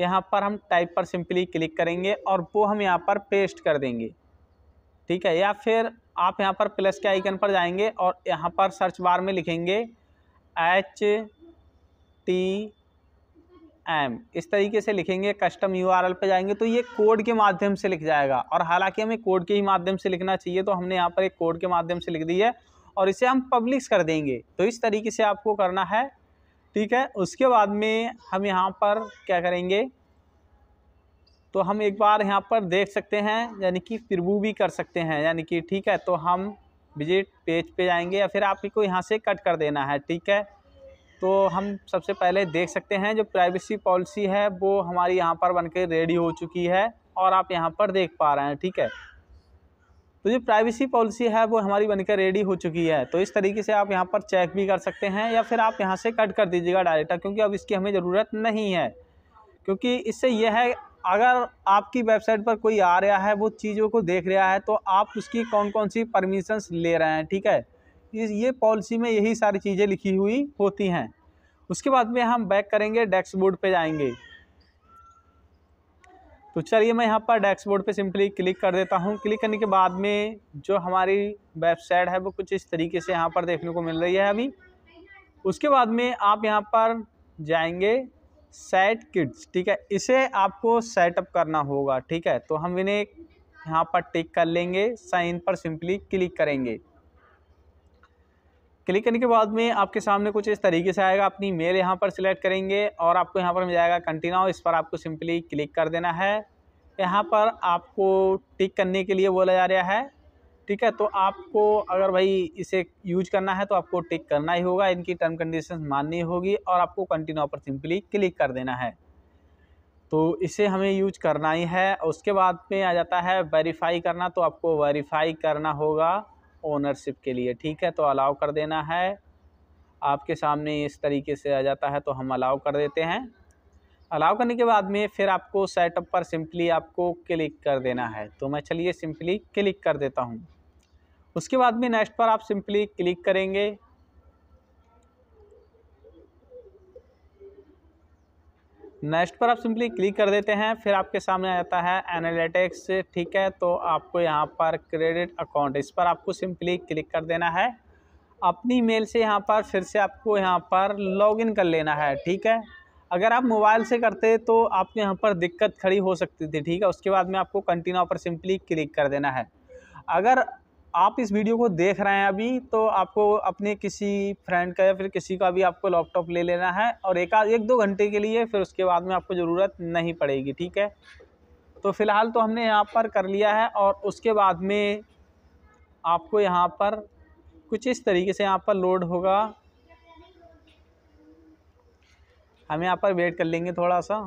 यहाँ पर हम टाइप पर सिंपली क्लिक करेंगे और वो हम यहाँ पर पेस्ट कर देंगे ठीक है या फिर आप यहाँ पर प्लस के आइकन पर जाएंगे और यहाँ पर सर्च बार में लिखेंगे एच टी एम इस तरीके से लिखेंगे कस्टम यू आर एल पर जाएंगे तो ये कोड के माध्यम से लिख जाएगा और हालांकि हमें कोड के ही माध्यम से लिखना चाहिए तो हमने यहाँ पर एक कोड के माध्यम से लिख दी है और इसे हम पब्लिश कर देंगे तो इस तरीके से आपको करना है ठीक है उसके बाद में हम यहाँ पर क्या करेंगे तो हम एक बार यहाँ पर देख सकते हैं यानी कि प्रिव्यू भी कर सकते हैं यानी कि ठीक है तो हम विजिट पेज पे जाएंगे या फिर आपको यहाँ से कट कर देना है ठीक है तो हम सबसे पहले देख सकते हैं जो प्राइवेसी पॉलिसी है वो हमारी यहाँ पर बनकर रेडी हो चुकी है और आप यहाँ पर देख पा रहे हैं ठीक है तो जो प्राइवेसी पॉलिसी है वो हमारी बनकर रेडी हो चुकी है तो इस तरीके से आप यहाँ पर चेक भी कर सकते हैं या फिर आप यहाँ से कट कर दीजिएगा डायरेक्ट क्योंकि अब इसकी हमें ज़रूरत नहीं है क्योंकि इससे यह है अगर आपकी वेबसाइट पर कोई आ रहा है वो चीज़ों को देख रहा है तो आप उसकी कौन कौन सी परमिशंस ले रहे हैं ठीक है इस ये पॉलिसी में यही सारी चीज़ें लिखी हुई होती हैं उसके बाद में हम बैक करेंगे बोर्ड पे जाएंगे तो चलिए मैं यहाँ पर डैशबोर्ड पे सिंपली क्लिक कर देता हूँ क्लिक करने के बाद में जो हमारी वेबसाइट है वो कुछ इस तरीके से यहाँ पर देखने को मिल रही है अभी उसके बाद में आप यहाँ पर जाएंगे सेट किड्स ठीक है इसे आपको सेटअप करना होगा ठीक है तो हम इन्हें यहाँ पर टिक कर लेंगे साइन पर सिंपली क्लिक करेंगे क्लिक करने के बाद में आपके सामने कुछ इस तरीके से आएगा अपनी मेल यहाँ पर सिलेक्ट करेंगे और आपको यहाँ पर मिल जाएगा कंटिन्यू इस पर आपको सिंपली क्लिक कर देना है यहाँ पर आपको टिक करने के लिए बोला जा रहा है ठीक है तो आपको अगर भाई इसे यूज करना है तो आपको टिक करना ही होगा इनकी टर्म कंडीशन माननी होगी और आपको कंटिन्यू पर सिंपली क्लिक कर देना है तो इसे हमें यूज करना ही है उसके बाद में आ जाता है वेरीफाई करना तो आपको वेरीफाई करना होगा ओनरशिप के लिए ठीक है तो अलाउ कर देना है आपके सामने इस तरीके से आ जाता है तो हम अलाउ कर देते हैं अलाउ करने के बाद में फिर आपको सेटअप पर सिंपली आपको क्लिक कर देना है तो मैं चलिए सिंपली क्लिक कर देता हूँ उसके बाद में नेक्स्ट पर आप सिंपली क्लिक करेंगे नेक्स्ट पर आप सिंपली क्लिक कर देते हैं फिर आपके सामने आ जाता है एनालिटिक्स ठीक है तो आपको यहाँ पर क्रेडिट अकाउंट इस पर आपको सिंपली क्लिक कर देना है अपनी मेल से यहाँ पर फिर से आपको यहाँ पर लॉगिन कर लेना है ठीक है अगर आप मोबाइल से करते तो आपको यहाँ पर दिक्कत खड़ी हो सकती थी ठीक है उसके बाद में आपको कंटिन्यू पर सिंपली क्लिक कर देना है अगर आप इस वीडियो को देख रहे हैं अभी तो आपको अपने किसी फ्रेंड का या फिर किसी का भी आपको लैपटॉप ले लेना है और एक एक दो घंटे के लिए फिर उसके बाद में आपको ज़रूरत नहीं पड़ेगी ठीक है तो फ़िलहाल तो हमने यहाँ पर कर लिया है और उसके बाद में आपको यहाँ पर कुछ इस तरीके से यहाँ पर लोड होगा हम यहाँ पर वेट कर लेंगे थोड़ा सा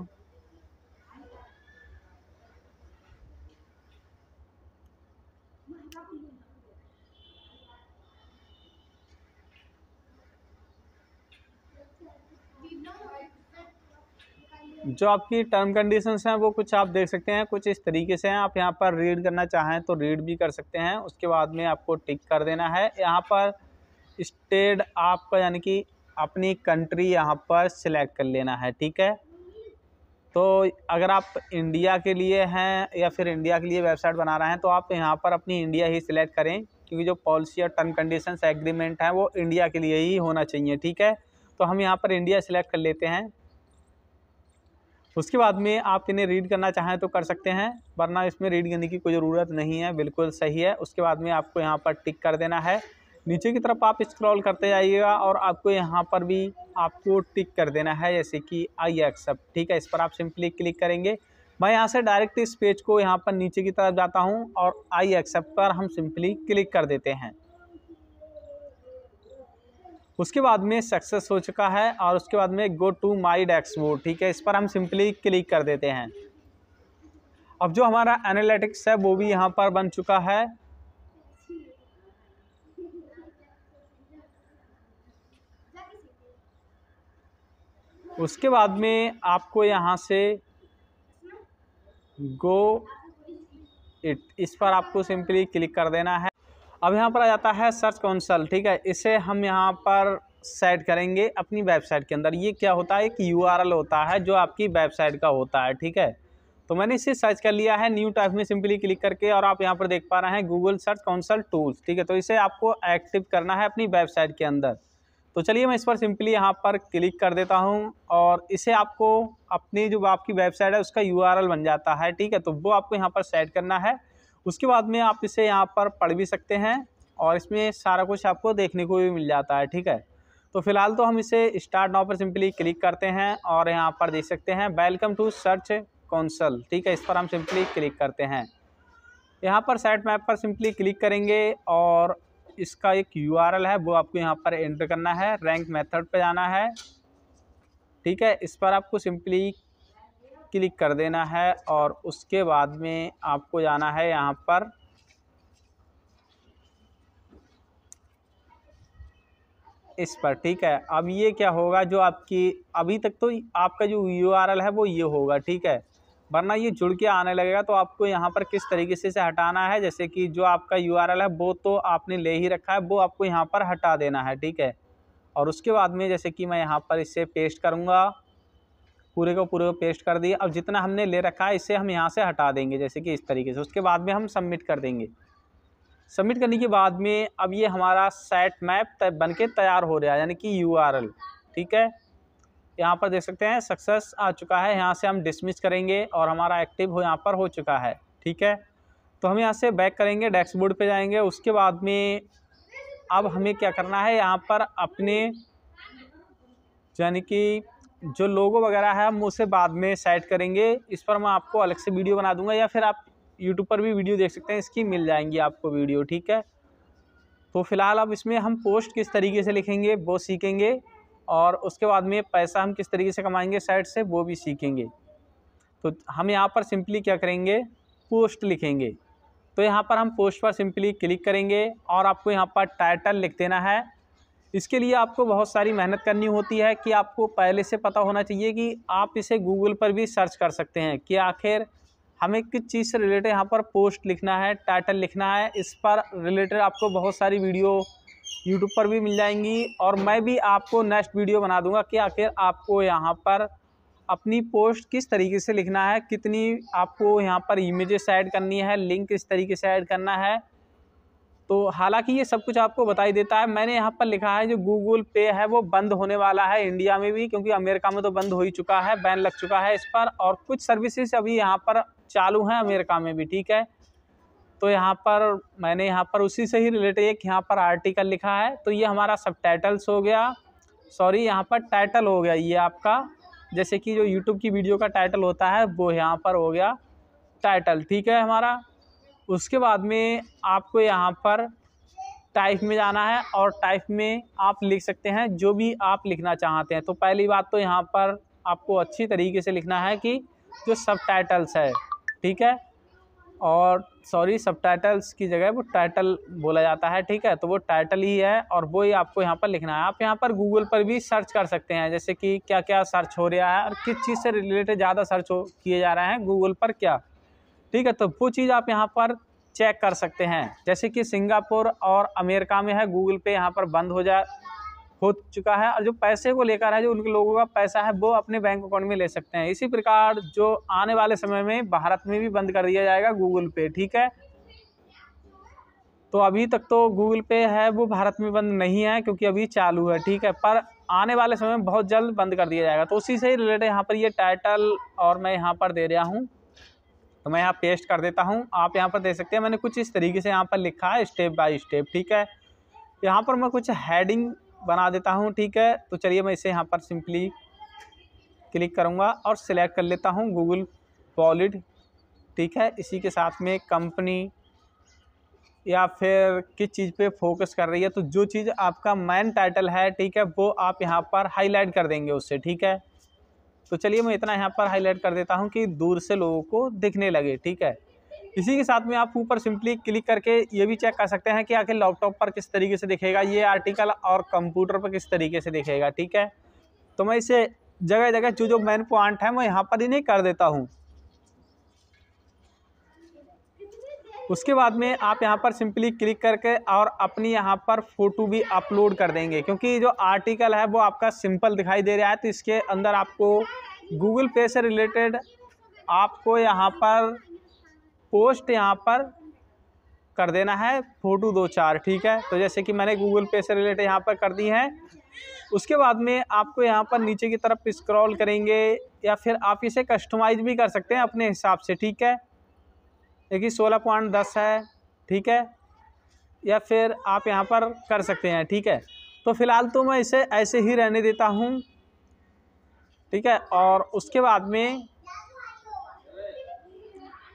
जो आपकी टर्म कंडीशंस हैं वो कुछ आप देख सकते हैं कुछ इस तरीके से हैं आप यहाँ पर रीड करना चाहें तो रीड भी कर सकते हैं उसके बाद में आपको टिक कर देना है यहाँ पर स्टेट आपका यानी कि अपनी कंट्री यहाँ पर सिलेक्ट कर लेना है ठीक है तो अगर आप इंडिया के लिए हैं या फिर इंडिया के लिए वेबसाइट बना रहे हैं तो आप यहाँ पर अपनी इंडिया ही सिलेक्ट करें क्योंकि जो पॉलिसी और टर्म कंडीशंस एग्रीमेंट हैं वो इंडिया के लिए ही होना चाहिए ठीक है तो हम यहाँ पर इंडिया सिलेक्ट कर लेते हैं उसके बाद में आप इन्हें रीड करना चाहें तो कर सकते हैं वरना इसमें रीड करने की कोई ज़रूरत नहीं है बिल्कुल सही है उसके बाद में आपको यहाँ पर टिक कर देना है नीचे की तरफ आप स्क्रॉल करते जाइएगा और आपको यहाँ पर भी आपको टिक कर देना है जैसे कि आई एक्सेप्ट ठीक है इस पर आप सिंपली क्लिक करेंगे मैं यहाँ से डायरेक्ट इस पेज को यहाँ पर नीचे की तरफ जाता हूँ और आई एक्सेप्ट पर हम सिंपली क्लिक कर देते हैं उसके बाद में सक्सेस हो चुका है और उसके बाद में गो टू माई डैक्सबोर्ड ठीक है इस पर हम सिंपली क्लिक कर देते हैं अब जो हमारा एनालिटिक्स है वो भी यहाँ पर बन चुका है उसके बाद में आपको यहाँ से गो इट इस पर आपको सिंपली क्लिक कर देना है अब यहाँ पर आ जाता है सर्च कौंसल ठीक है इसे हम यहाँ पर सेट करेंगे अपनी वेबसाइट के अंदर ये क्या होता है एक यू होता है जो आपकी वेबसाइट का होता है ठीक है तो मैंने इसे सर्च कर लिया है न्यू टाइप में सिंपली क्लिक करके और आप यहाँ पर देख पा रहे हैं गूगल सर्च कौंसल टूल्स ठीक है तो इसे आपको एक्टिव करना है अपनी वेबसाइट के अंदर तो चलिए मैं इस पर सिंपली यहाँ पर क्लिक कर देता हूँ और इसे आपको अपनी जो आपकी वेबसाइट है उसका यू बन जाता है ठीक है तो वो आपको यहाँ पर सेट करना है उसके बाद में आप इसे यहाँ पर पढ़ भी सकते हैं और इसमें सारा कुछ आपको देखने को भी मिल जाता है ठीक है तो फिलहाल तो हम इसे स्टार्ट नाव पर सिंपली क्लिक करते हैं और यहाँ पर देख सकते हैं वेलकम टू सर्च कौंसल ठीक है इस पर हम सिंपली क्लिक करते हैं यहाँ पर साइट मैप पर सिंपली क्लिक करेंगे और इसका एक यू है वो आपको यहाँ पर एंटर करना है रैंक मेथड पर जाना है ठीक है इस पर आपको सिंपली क्लिक कर देना है और उसके बाद में आपको जाना है यहाँ पर इस पर ठीक है अब ये क्या होगा जो आपकी अभी तक तो आपका जो यू है वो ये होगा ठीक है वरना ये जुड़ के आने लगेगा तो आपको यहाँ पर किस तरीके से इसे हटाना है जैसे कि जो आपका यू है वो तो आपने ले ही रखा है वो आपको यहाँ पर हटा देना है ठीक है और उसके बाद में जैसे कि मैं यहाँ पर इसे पेस्ट करूँगा पूरे को पूरे को पेस्ट कर दिए अब जितना हमने ले रखा है इसे हम यहाँ से हटा देंगे जैसे कि इस तरीके से उसके बाद में हम सबमिट कर देंगे सबमिट करने के बाद में अब ये हमारा सेट मैप बन के तैयार हो रहा है यानी कि यू ठीक है यहाँ पर देख सकते हैं सक्सेस आ चुका है यहाँ से हम डिसमिस करेंगे और हमारा एक्टिव हो यहाँ पर हो चुका है ठीक है तो हम यहाँ से बैक करेंगे डैशबोर्ड पे जाएंगे उसके बाद में अब हमें क्या करना है यहाँ पर अपने यानी कि जो लोगो वगैरह है हम उसे बाद में सेट करेंगे इस पर मैं आपको अलग से वीडियो बना दूंगा या फिर आप यूट्यूब पर भी वीडियो देख सकते हैं इसकी मिल जाएंगी आपको वीडियो ठीक है तो फिलहाल अब इसमें हम पोस्ट किस तरीके से लिखेंगे वो सीखेंगे और उसके बाद में पैसा हम किस तरीके से कमाएंगे साइट से वो भी सीखेंगे तो हम यहाँ पर सिंपली क्या करेंगे पोस्ट लिखेंगे तो यहाँ पर हम पोस्ट पर सिंपली क्लिक करेंगे और आपको यहाँ पर टाइटल लिख देना है इसके लिए आपको बहुत सारी मेहनत करनी होती है कि आपको पहले से पता होना चाहिए कि आप इसे गूगल पर भी सर्च कर सकते हैं कि आखिर हमें किस चीज़ से रिलेटेड यहाँ पर पोस्ट लिखना है टाइटल लिखना है इस पर रिलेटेड आपको बहुत सारी वीडियो यूट्यूब पर भी मिल जाएंगी और मैं भी आपको नेक्स्ट वीडियो बना दूंगा कि आखिर आपको यहाँ पर अपनी पोस्ट किस तरीके से लिखना है कितनी आपको यहाँ पर इमेजेस ऐड करनी है लिंक किस तरीके से ऐड करना है तो हालांकि ये सब कुछ आपको बताई देता है मैंने यहाँ पर लिखा है जो गूगल पे है वो बंद होने वाला है इंडिया में भी क्योंकि अमेरिका में तो बंद हो ही चुका है बैन लग चुका है इस पर और कुछ सर्विसेज अभी यहाँ पर चालू हैं अमेरिका में भी ठीक है तो यहाँ पर मैंने यहाँ पर उसी से ही रिलेटेड एक यहाँ पर आर्टिकल लिखा है तो ये हमारा सब हो गया सॉरी यहाँ पर टाइटल हो गया ये आपका जैसे कि जो यूट्यूब की वीडियो का टाइटल होता है वो यहाँ पर हो गया टाइटल ठीक है हमारा उसके बाद में आपको यहाँ पर टाइप में जाना है और टाइप में आप लिख सकते हैं जो भी आप लिखना चाहते हैं तो पहली बात तो यहाँ पर आपको अच्छी तरीके से लिखना है कि जो सब टाइटल्स है ठीक है और सॉरी सब टाइटल्स की जगह वो टाइटल बोला जाता है ठीक है तो वो टाइटल ही है और वो ही आपको यहाँ पर लिखना है आप यहाँ पर गूगल पर भी सर्च कर सकते हैं जैसे कि क्या क्या सर्च हो रहा है और किस चीज़ से रिलेटेड ज़्यादा सर्च किए जा रहे हैं गूगल पर क्या ठीक है तो वो चीज़ आप यहाँ पर चेक कर सकते हैं जैसे कि सिंगापुर और अमेरिका में है गूगल पे यहाँ पर बंद हो जा हो चुका है और जो पैसे को लेकर है जो उनके लोगों का पैसा है वो अपने बैंक अकाउंट में ले सकते हैं इसी प्रकार जो आने वाले समय में भारत में भी बंद कर दिया जाएगा गूगल पे ठीक है तो अभी तक तो गूगल पे है वो भारत में बंद नहीं है क्योंकि अभी चालू है ठीक है पर आने वाले समय में बहुत जल्द बंद कर दिया जाएगा तो उसी से रिलेटेड यहाँ पर ये टाइटल और मैं यहाँ पर दे रहा हूँ तो मैं यहाँ पेस्ट कर देता हूँ आप यहाँ पर देख सकते हैं मैंने कुछ इस तरीके से यहाँ पर लिखा है स्टेप बाय स्टेप ठीक है यहाँ पर मैं कुछ हैडिंग बना देता हूँ ठीक है तो चलिए मैं इसे यहाँ पर सिंपली क्लिक करूँगा और सिलेक्ट कर लेता हूँ गूगल वॉलिड ठीक है इसी के साथ में कंपनी या फिर किस चीज़ पे फोकस कर रही है तो जो चीज़ आपका मेन टाइटल है ठीक है वो आप यहाँ पर हाईलाइट कर देंगे उससे ठीक है तो चलिए मैं इतना यहाँ पर हाईलाइट कर देता हूँ कि दूर से लोगों को दिखने लगे ठीक है इसी के साथ में आप ऊपर सिंपली क्लिक करके ये भी चेक कर सकते हैं कि आखिर लैपटॉप पर किस तरीके से दिखेगा ये आर्टिकल और कंप्यूटर पर किस तरीके से दिखेगा ठीक है तो मैं इसे जगह जगह जो जो मेन पॉइंट है मैं यहाँ पर इन्हें कर देता हूँ उसके बाद में आप यहाँ पर सिंपली क्लिक करके और अपनी यहाँ पर फ़ोटो भी अपलोड कर देंगे क्योंकि जो आर्टिकल है वो आपका सिंपल दिखाई दे रहा है तो इसके अंदर आपको गूगल पे से रिलेटेड आपको यहाँ पर पोस्ट यहाँ पर कर देना है फ़ोटो दो चार ठीक है तो जैसे कि मैंने गूगल पे से रिलेटेड यहाँ पर कर दी है उसके बाद में आपको यहाँ पर नीचे की तरफ स्क्रॉल करेंगे या फिर आप इसे कस्टमाइज भी कर सकते हैं अपने हिसाब से ठीक है देखिए सोलह पॉइंट दस है ठीक है या फिर आप यहाँ पर कर सकते हैं ठीक है तो फिलहाल तो मैं इसे ऐसे ही रहने देता हूँ ठीक है और उसके बाद में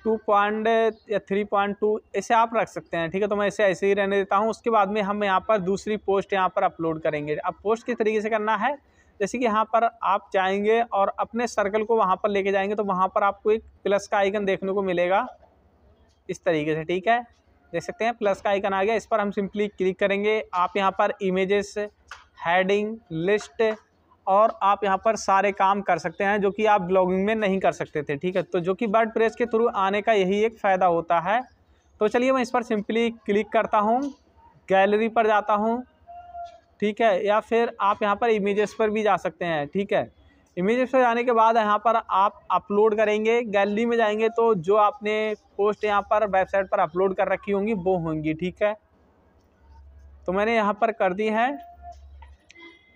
टू पॉइंट या थ्री पॉइंट टू ऐसे आप रख सकते हैं ठीक है तो मैं इसे ऐसे ही रहने देता हूँ उसके बाद में हम यहाँ पर दूसरी पोस्ट यहाँ पर अपलोड करेंगे अब पोस्ट किस तरीके से करना है जैसे कि यहाँ पर आप जाएंगे और अपने सर्कल को वहाँ पर लेके जाएंगे तो वहाँ पर आपको एक प्लस का आइकन देखने को मिलेगा इस तरीके से ठीक है देख सकते हैं प्लस का आइकन आ गया इस पर हम सिंपली क्लिक करेंगे आप यहाँ पर इमेजेस हैडिंग लिस्ट और आप यहाँ पर सारे काम कर सकते हैं जो कि आप ब्लॉगिंग में नहीं कर सकते थे ठीक है तो जो कि बर्ड प्रेस के थ्रू आने का यही एक फ़ायदा होता है तो चलिए मैं इस पर सिंपली क्लिक करता हूँ गैलरी पर जाता हूँ ठीक है या फिर आप यहाँ पर इमेजेस पर भी जा सकते हैं ठीक है इमेजेस पर जाने के बाद यहाँ पर आप अपलोड करेंगे गैलरी में जाएंगे तो जो आपने पोस्ट यहाँ पर वेबसाइट पर अपलोड कर रखी होंगी वो होंगी ठीक है तो मैंने यहाँ पर कर दी है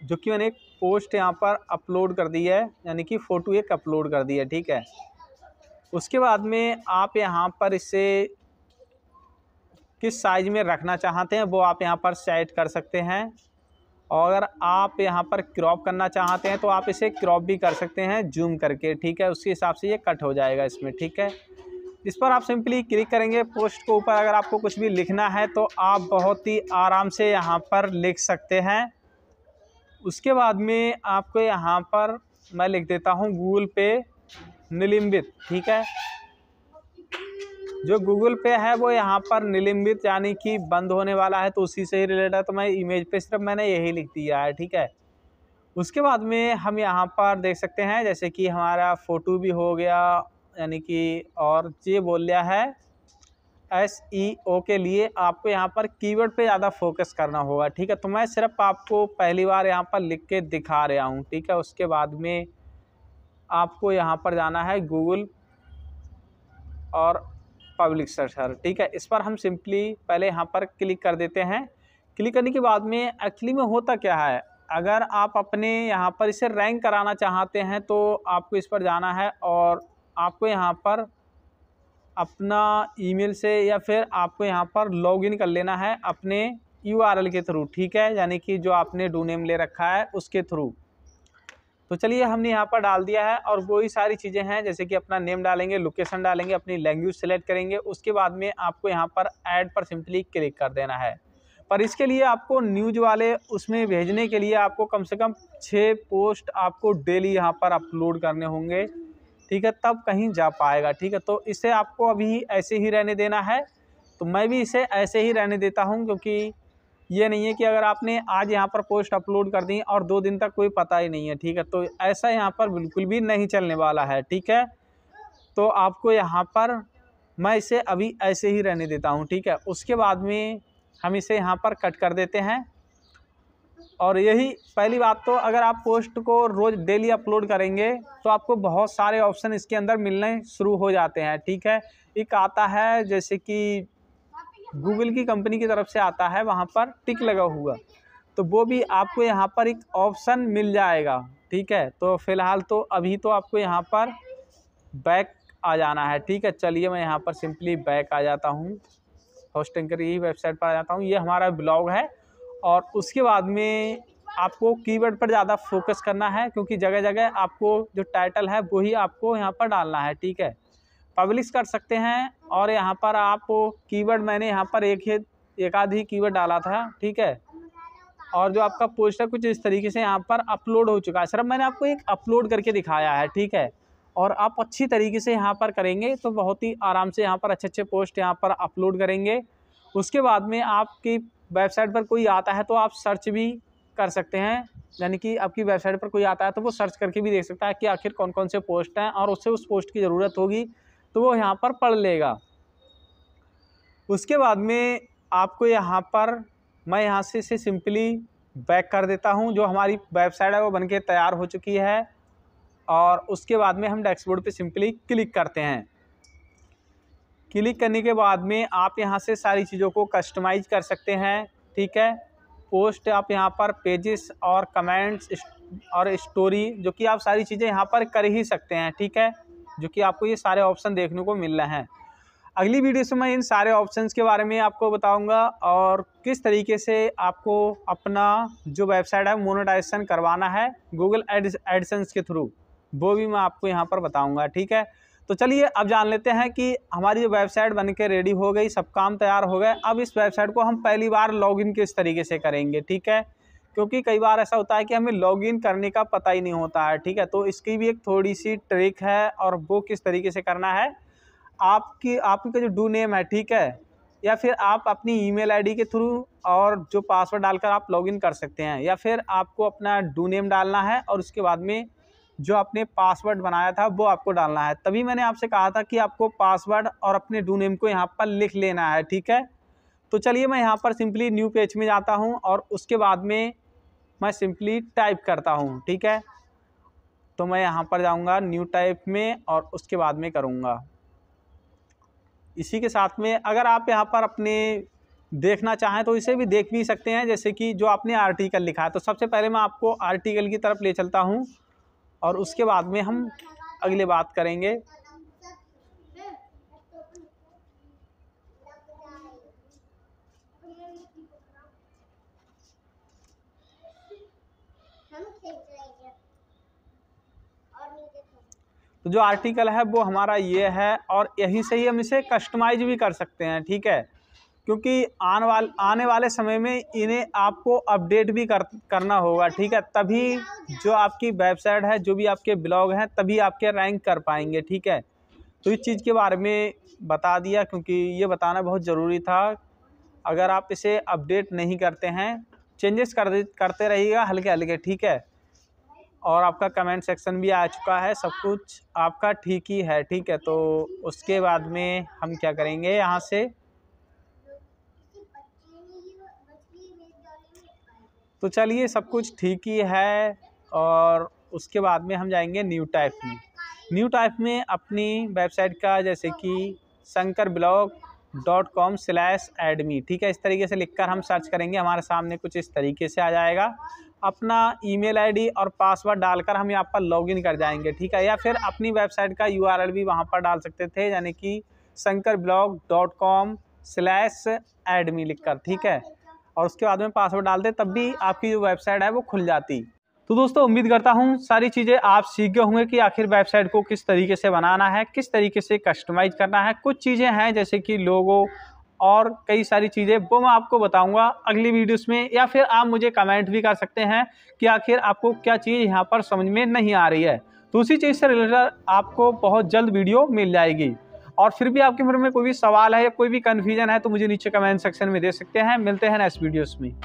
जो कि मैंने एक पोस्ट यहाँ पर अपलोड कर दी है यानी कि फ़ोटो एक अपलोड कर दी है ठीक है उसके बाद में आप यहाँ पर इसे किस साइज़ में रखना चाहते हैं वो आप यहाँ पर सेट कर सकते हैं और अगर आप यहाँ पर क्रॉप करना चाहते हैं तो आप इसे क्रॉप भी कर सकते हैं जूम करके ठीक है उसके हिसाब से ये कट हो जाएगा इसमें ठीक है इस पर आप सिंपली क्लिक करेंगे पोस्ट के ऊपर अगर आपको कुछ भी लिखना है तो आप बहुत ही आराम से यहाँ पर लिख सकते हैं उसके बाद में आपको यहाँ पर मैं लिख देता हूँ गूगल पे निलंबित ठीक है जो गूगल पे है वो यहाँ पर निलंबित यानी कि बंद होने वाला है तो उसी से ही रिलेटेड तो मैं इमेज पे सिर्फ मैंने यही लिख दिया है ठीक है उसके बाद में हम यहाँ पर देख सकते हैं जैसे कि हमारा फ़ोटो भी हो गया यानी कि और ये बोल लिया है एस ई ओ के लिए आपको यहाँ पर कीवर्ड पे ज़्यादा फोकस करना होगा ठीक है तो मैं सिर्फ आपको पहली बार यहाँ पर लिख के दिखा रहा हूँ ठीक है उसके बाद में आपको यहाँ पर जाना है गूगल और पब्लिक सर्वर ठीक है इस पर हम सिंपली पहले यहाँ पर क्लिक कर देते हैं क्लिक करने के बाद में एक्चुअली में होता क्या है अगर आप अपने यहाँ पर इसे रैंक कराना चाहते हैं तो आपको इस पर जाना है और आपको यहाँ पर अपना ईमेल से या फिर आपको यहाँ पर लॉगिन कर लेना है अपने यूआरएल के थ्रू ठीक है यानी कि जो आपने डू नेम ले रखा है उसके थ्रू तो चलिए हमने यहाँ पर डाल दिया है और वही सारी चीज़ें हैं जैसे कि अपना नेम डालेंगे लोकेशन डालेंगे अपनी लैंग्वेज सेलेक्ट करेंगे उसके बाद में आपको यहाँ पर ऐड पर सिंपली क्लिक कर देना है पर इसके लिए आपको न्यूज वाले उसमें भेजने के लिए आपको कम से कम छः पोस्ट आपको डेली यहाँ पर अपलोड करने होंगे ठीक है तब कहीं जा पाएगा ठीक है तो इसे आपको अभी ऐसे ही रहने देना है तो मैं भी इसे ऐसे ही रहने देता हूँ क्योंकि ये नहीं है कि अगर आपने आज यहाँ पर पोस्ट अपलोड कर दी और दो दिन तक कोई पता ही नहीं है ठीक है तो ऐसा यहाँ पर बिल्कुल भी नहीं चलने वाला है ठीक है तो आपको यहाँ पर मैं इसे अभी ऐसे ही रहने देता हूँ ठीक है उसके बाद में हम इसे यहाँ पर कट कर देते हैं और यही पहली बात तो अगर आप पोस्ट को रोज़ डेली अपलोड करेंगे तो आपको बहुत सारे ऑप्शन इसके अंदर मिलने शुरू हो जाते हैं ठीक है एक आता है जैसे कि गूगल की कंपनी की तरफ से आता है वहाँ पर टिक लगा हुआ तो वो भी आपको यहाँ पर एक ऑप्शन मिल जाएगा ठीक है तो फ़िलहाल तो अभी तो आपको यहाँ पर बैक आ जाना है ठीक है चलिए मैं यहाँ पर सिंपली बैक आ जाता हूँ होस्टिंग कर यही वेबसाइट पर आ जाता हूँ ये हमारा ब्लॉग है और उसके बाद में आपको कीवर्ड पर ज़्यादा फोकस करना है क्योंकि जगह जगह आपको जो टाइटल है वही आपको यहाँ पर डालना है ठीक है पब्लिश कर सकते हैं और यहाँ पर आप कीवर्ड मैंने यहाँ पर एक ही एक आध ही कीवर्ड डाला था ठीक है और जो आपका पोस्टर कुछ इस तरीके से यहाँ पर अपलोड हो चुका है सर मैंने आपको एक अपलोड करके दिखाया है ठीक है और आप अच्छी तरीके से यहाँ पर करेंगे तो बहुत ही आराम से यहाँ पर अच्छे अच्छे पोस्ट यहाँ पर अपलोड करेंगे उसके बाद में आपकी वेबसाइट पर कोई आता है तो आप सर्च भी कर सकते हैं यानी कि आपकी वेबसाइट पर कोई आता है तो वो सर्च करके भी देख सकता है कि आखिर कौन कौन से पोस्ट हैं और उससे उस पोस्ट की ज़रूरत होगी तो वो यहाँ पर पढ़ लेगा उसके बाद में आपको यहाँ पर मैं यहाँ से इसे सिंपली बैक कर देता हूँ जो हमारी वेबसाइट है वो बनके तैयार हो चुकी है और उसके बाद में हम डैशबोर्ड पे सिंपली क्लिक करते हैं क्लिक करने के बाद में आप यहाँ से सारी चीज़ों को कस्टमाइज कर सकते हैं ठीक है पोस्ट आप यहाँ पर पेजेस और कमेंट्स और स्टोरी जो कि आप सारी चीज़ें यहाँ पर कर ही सकते हैं ठीक है जो कि आपको ये सारे ऑप्शन देखने को मिल रहे हैं अगली वीडियो से मैं इन सारे ऑप्शंस के बारे में आपको बताऊंगा और किस तरीके से आपको अपना जो वेबसाइट है मोनोटाइजेशन करवाना है गूगल एडसेंस के थ्रू वो भी मैं आपको यहाँ पर बताऊँगा ठीक है तो चलिए अब जान लेते हैं कि हमारी जो वेबसाइट बन के रेडी हो गई सब काम तैयार हो गए अब इस वेबसाइट को हम पहली बार लॉगिन किस तरीके से करेंगे ठीक है क्योंकि कई बार ऐसा होता है कि हमें लॉगिन करने का पता ही नहीं होता है ठीक है तो इसकी भी एक थोड़ी सी ट्रिक है और वो किस तरीके से करना है आपकी आपका जो डू नेम है ठीक है या फिर आप अपनी ईमेल आईडी के थ्रू और जो पासवर्ड डालकर आप लॉगिन कर सकते हैं या फिर आपको अपना डू नेम डालना है और उसके बाद में जो आपने पासवर्ड बनाया था वो आपको डालना है तभी मैंने आपसे कहा था कि आपको पासवर्ड और अपने डू नेम को यहाँ पर लिख लेना है ठीक है तो चलिए मैं यहाँ पर सिंपली न्यू पेज में जाता हूँ और उसके बाद में मैं सिंपली टाइप करता हूँ ठीक है तो मैं यहाँ पर जाऊँगा न्यू टाइप में और उसके बाद में करूँगा इसी के साथ में अगर आप यहाँ पर अपने देखना चाहें तो इसे भी देख भी सकते हैं जैसे कि जो आपने आर्टिकल लिखा है तो सबसे पहले मैं आपको आर्टिकल की तरफ ले चलता हूँ और उसके बाद में हम अगले बात करेंगे तो जो आर्टिकल है वो हमारा ये है और यहीं से ही हम इसे कस्टमाइज भी कर सकते हैं ठीक है क्योंकि आने वाले आने वाले समय में इन्हें आपको अपडेट भी कर करना होगा ठीक है तभी जो आपकी वेबसाइट है जो भी आपके ब्लॉग हैं तभी आपके रैंक कर पाएंगे ठीक है तो इस चीज़ के बारे में बता दिया क्योंकि ये बताना बहुत ज़रूरी था अगर आप इसे अपडेट नहीं करते हैं चेंजेस कर करते रहिएगा हल्के हल्के ठीक है और आपका कमेंट सेक्शन भी आ चुका है सब कुछ आपका ठीक ही है ठीक है तो उसके बाद में हम क्या करेंगे यहाँ से तो चलिए सब कुछ ठीक ही है और उसके बाद में हम जाएंगे न्यू टाइप में न्यू टाइप में अपनी वेबसाइट का जैसे कि Shankar blog dot com slash admin ठीक है इस तरीके से लिखकर हम सर्च करेंगे हमारे सामने कुछ इस तरीके से आ जाएगा अपना ईमेल आईडी और पासवर्ड डालकर हम यहाँ पर लॉगिन कर जाएंगे ठीक है या फिर अपनी वेबसाइट का यूआरएल भी वहाँ पर डाल सकते थे यानी कि Shankar blog dot com slash admin लिख कर ठीक है और उसके बाद में पासवर्ड डालते तब भी आपकी जो वेबसाइट है वो खुल जाती तो दोस्तों उम्मीद करता हूँ सारी चीज़ें आप सीख गए होंगे कि आखिर वेबसाइट को किस तरीके से बनाना है किस तरीके से कस्टमाइज करना है कुछ चीज़ें हैं जैसे कि लोगों और कई सारी चीज़ें वो मैं आपको बताऊंगा अगली वीडियोस में या फिर आप मुझे कमेंट भी कर सकते हैं कि आखिर आपको क्या चीज़ यहाँ पर समझ में नहीं आ रही है तो उसी चीज़ से रिलेटेड आपको बहुत जल्द वीडियो मिल जाएगी और फिर भी आपके मन में कोई भी सवाल है या कोई भी कन्फ्यूजन है तो मुझे नीचे कमेंट सेक्शन में दे सकते हैं मिलते हैं नेक्स्ट वीडियोज़ में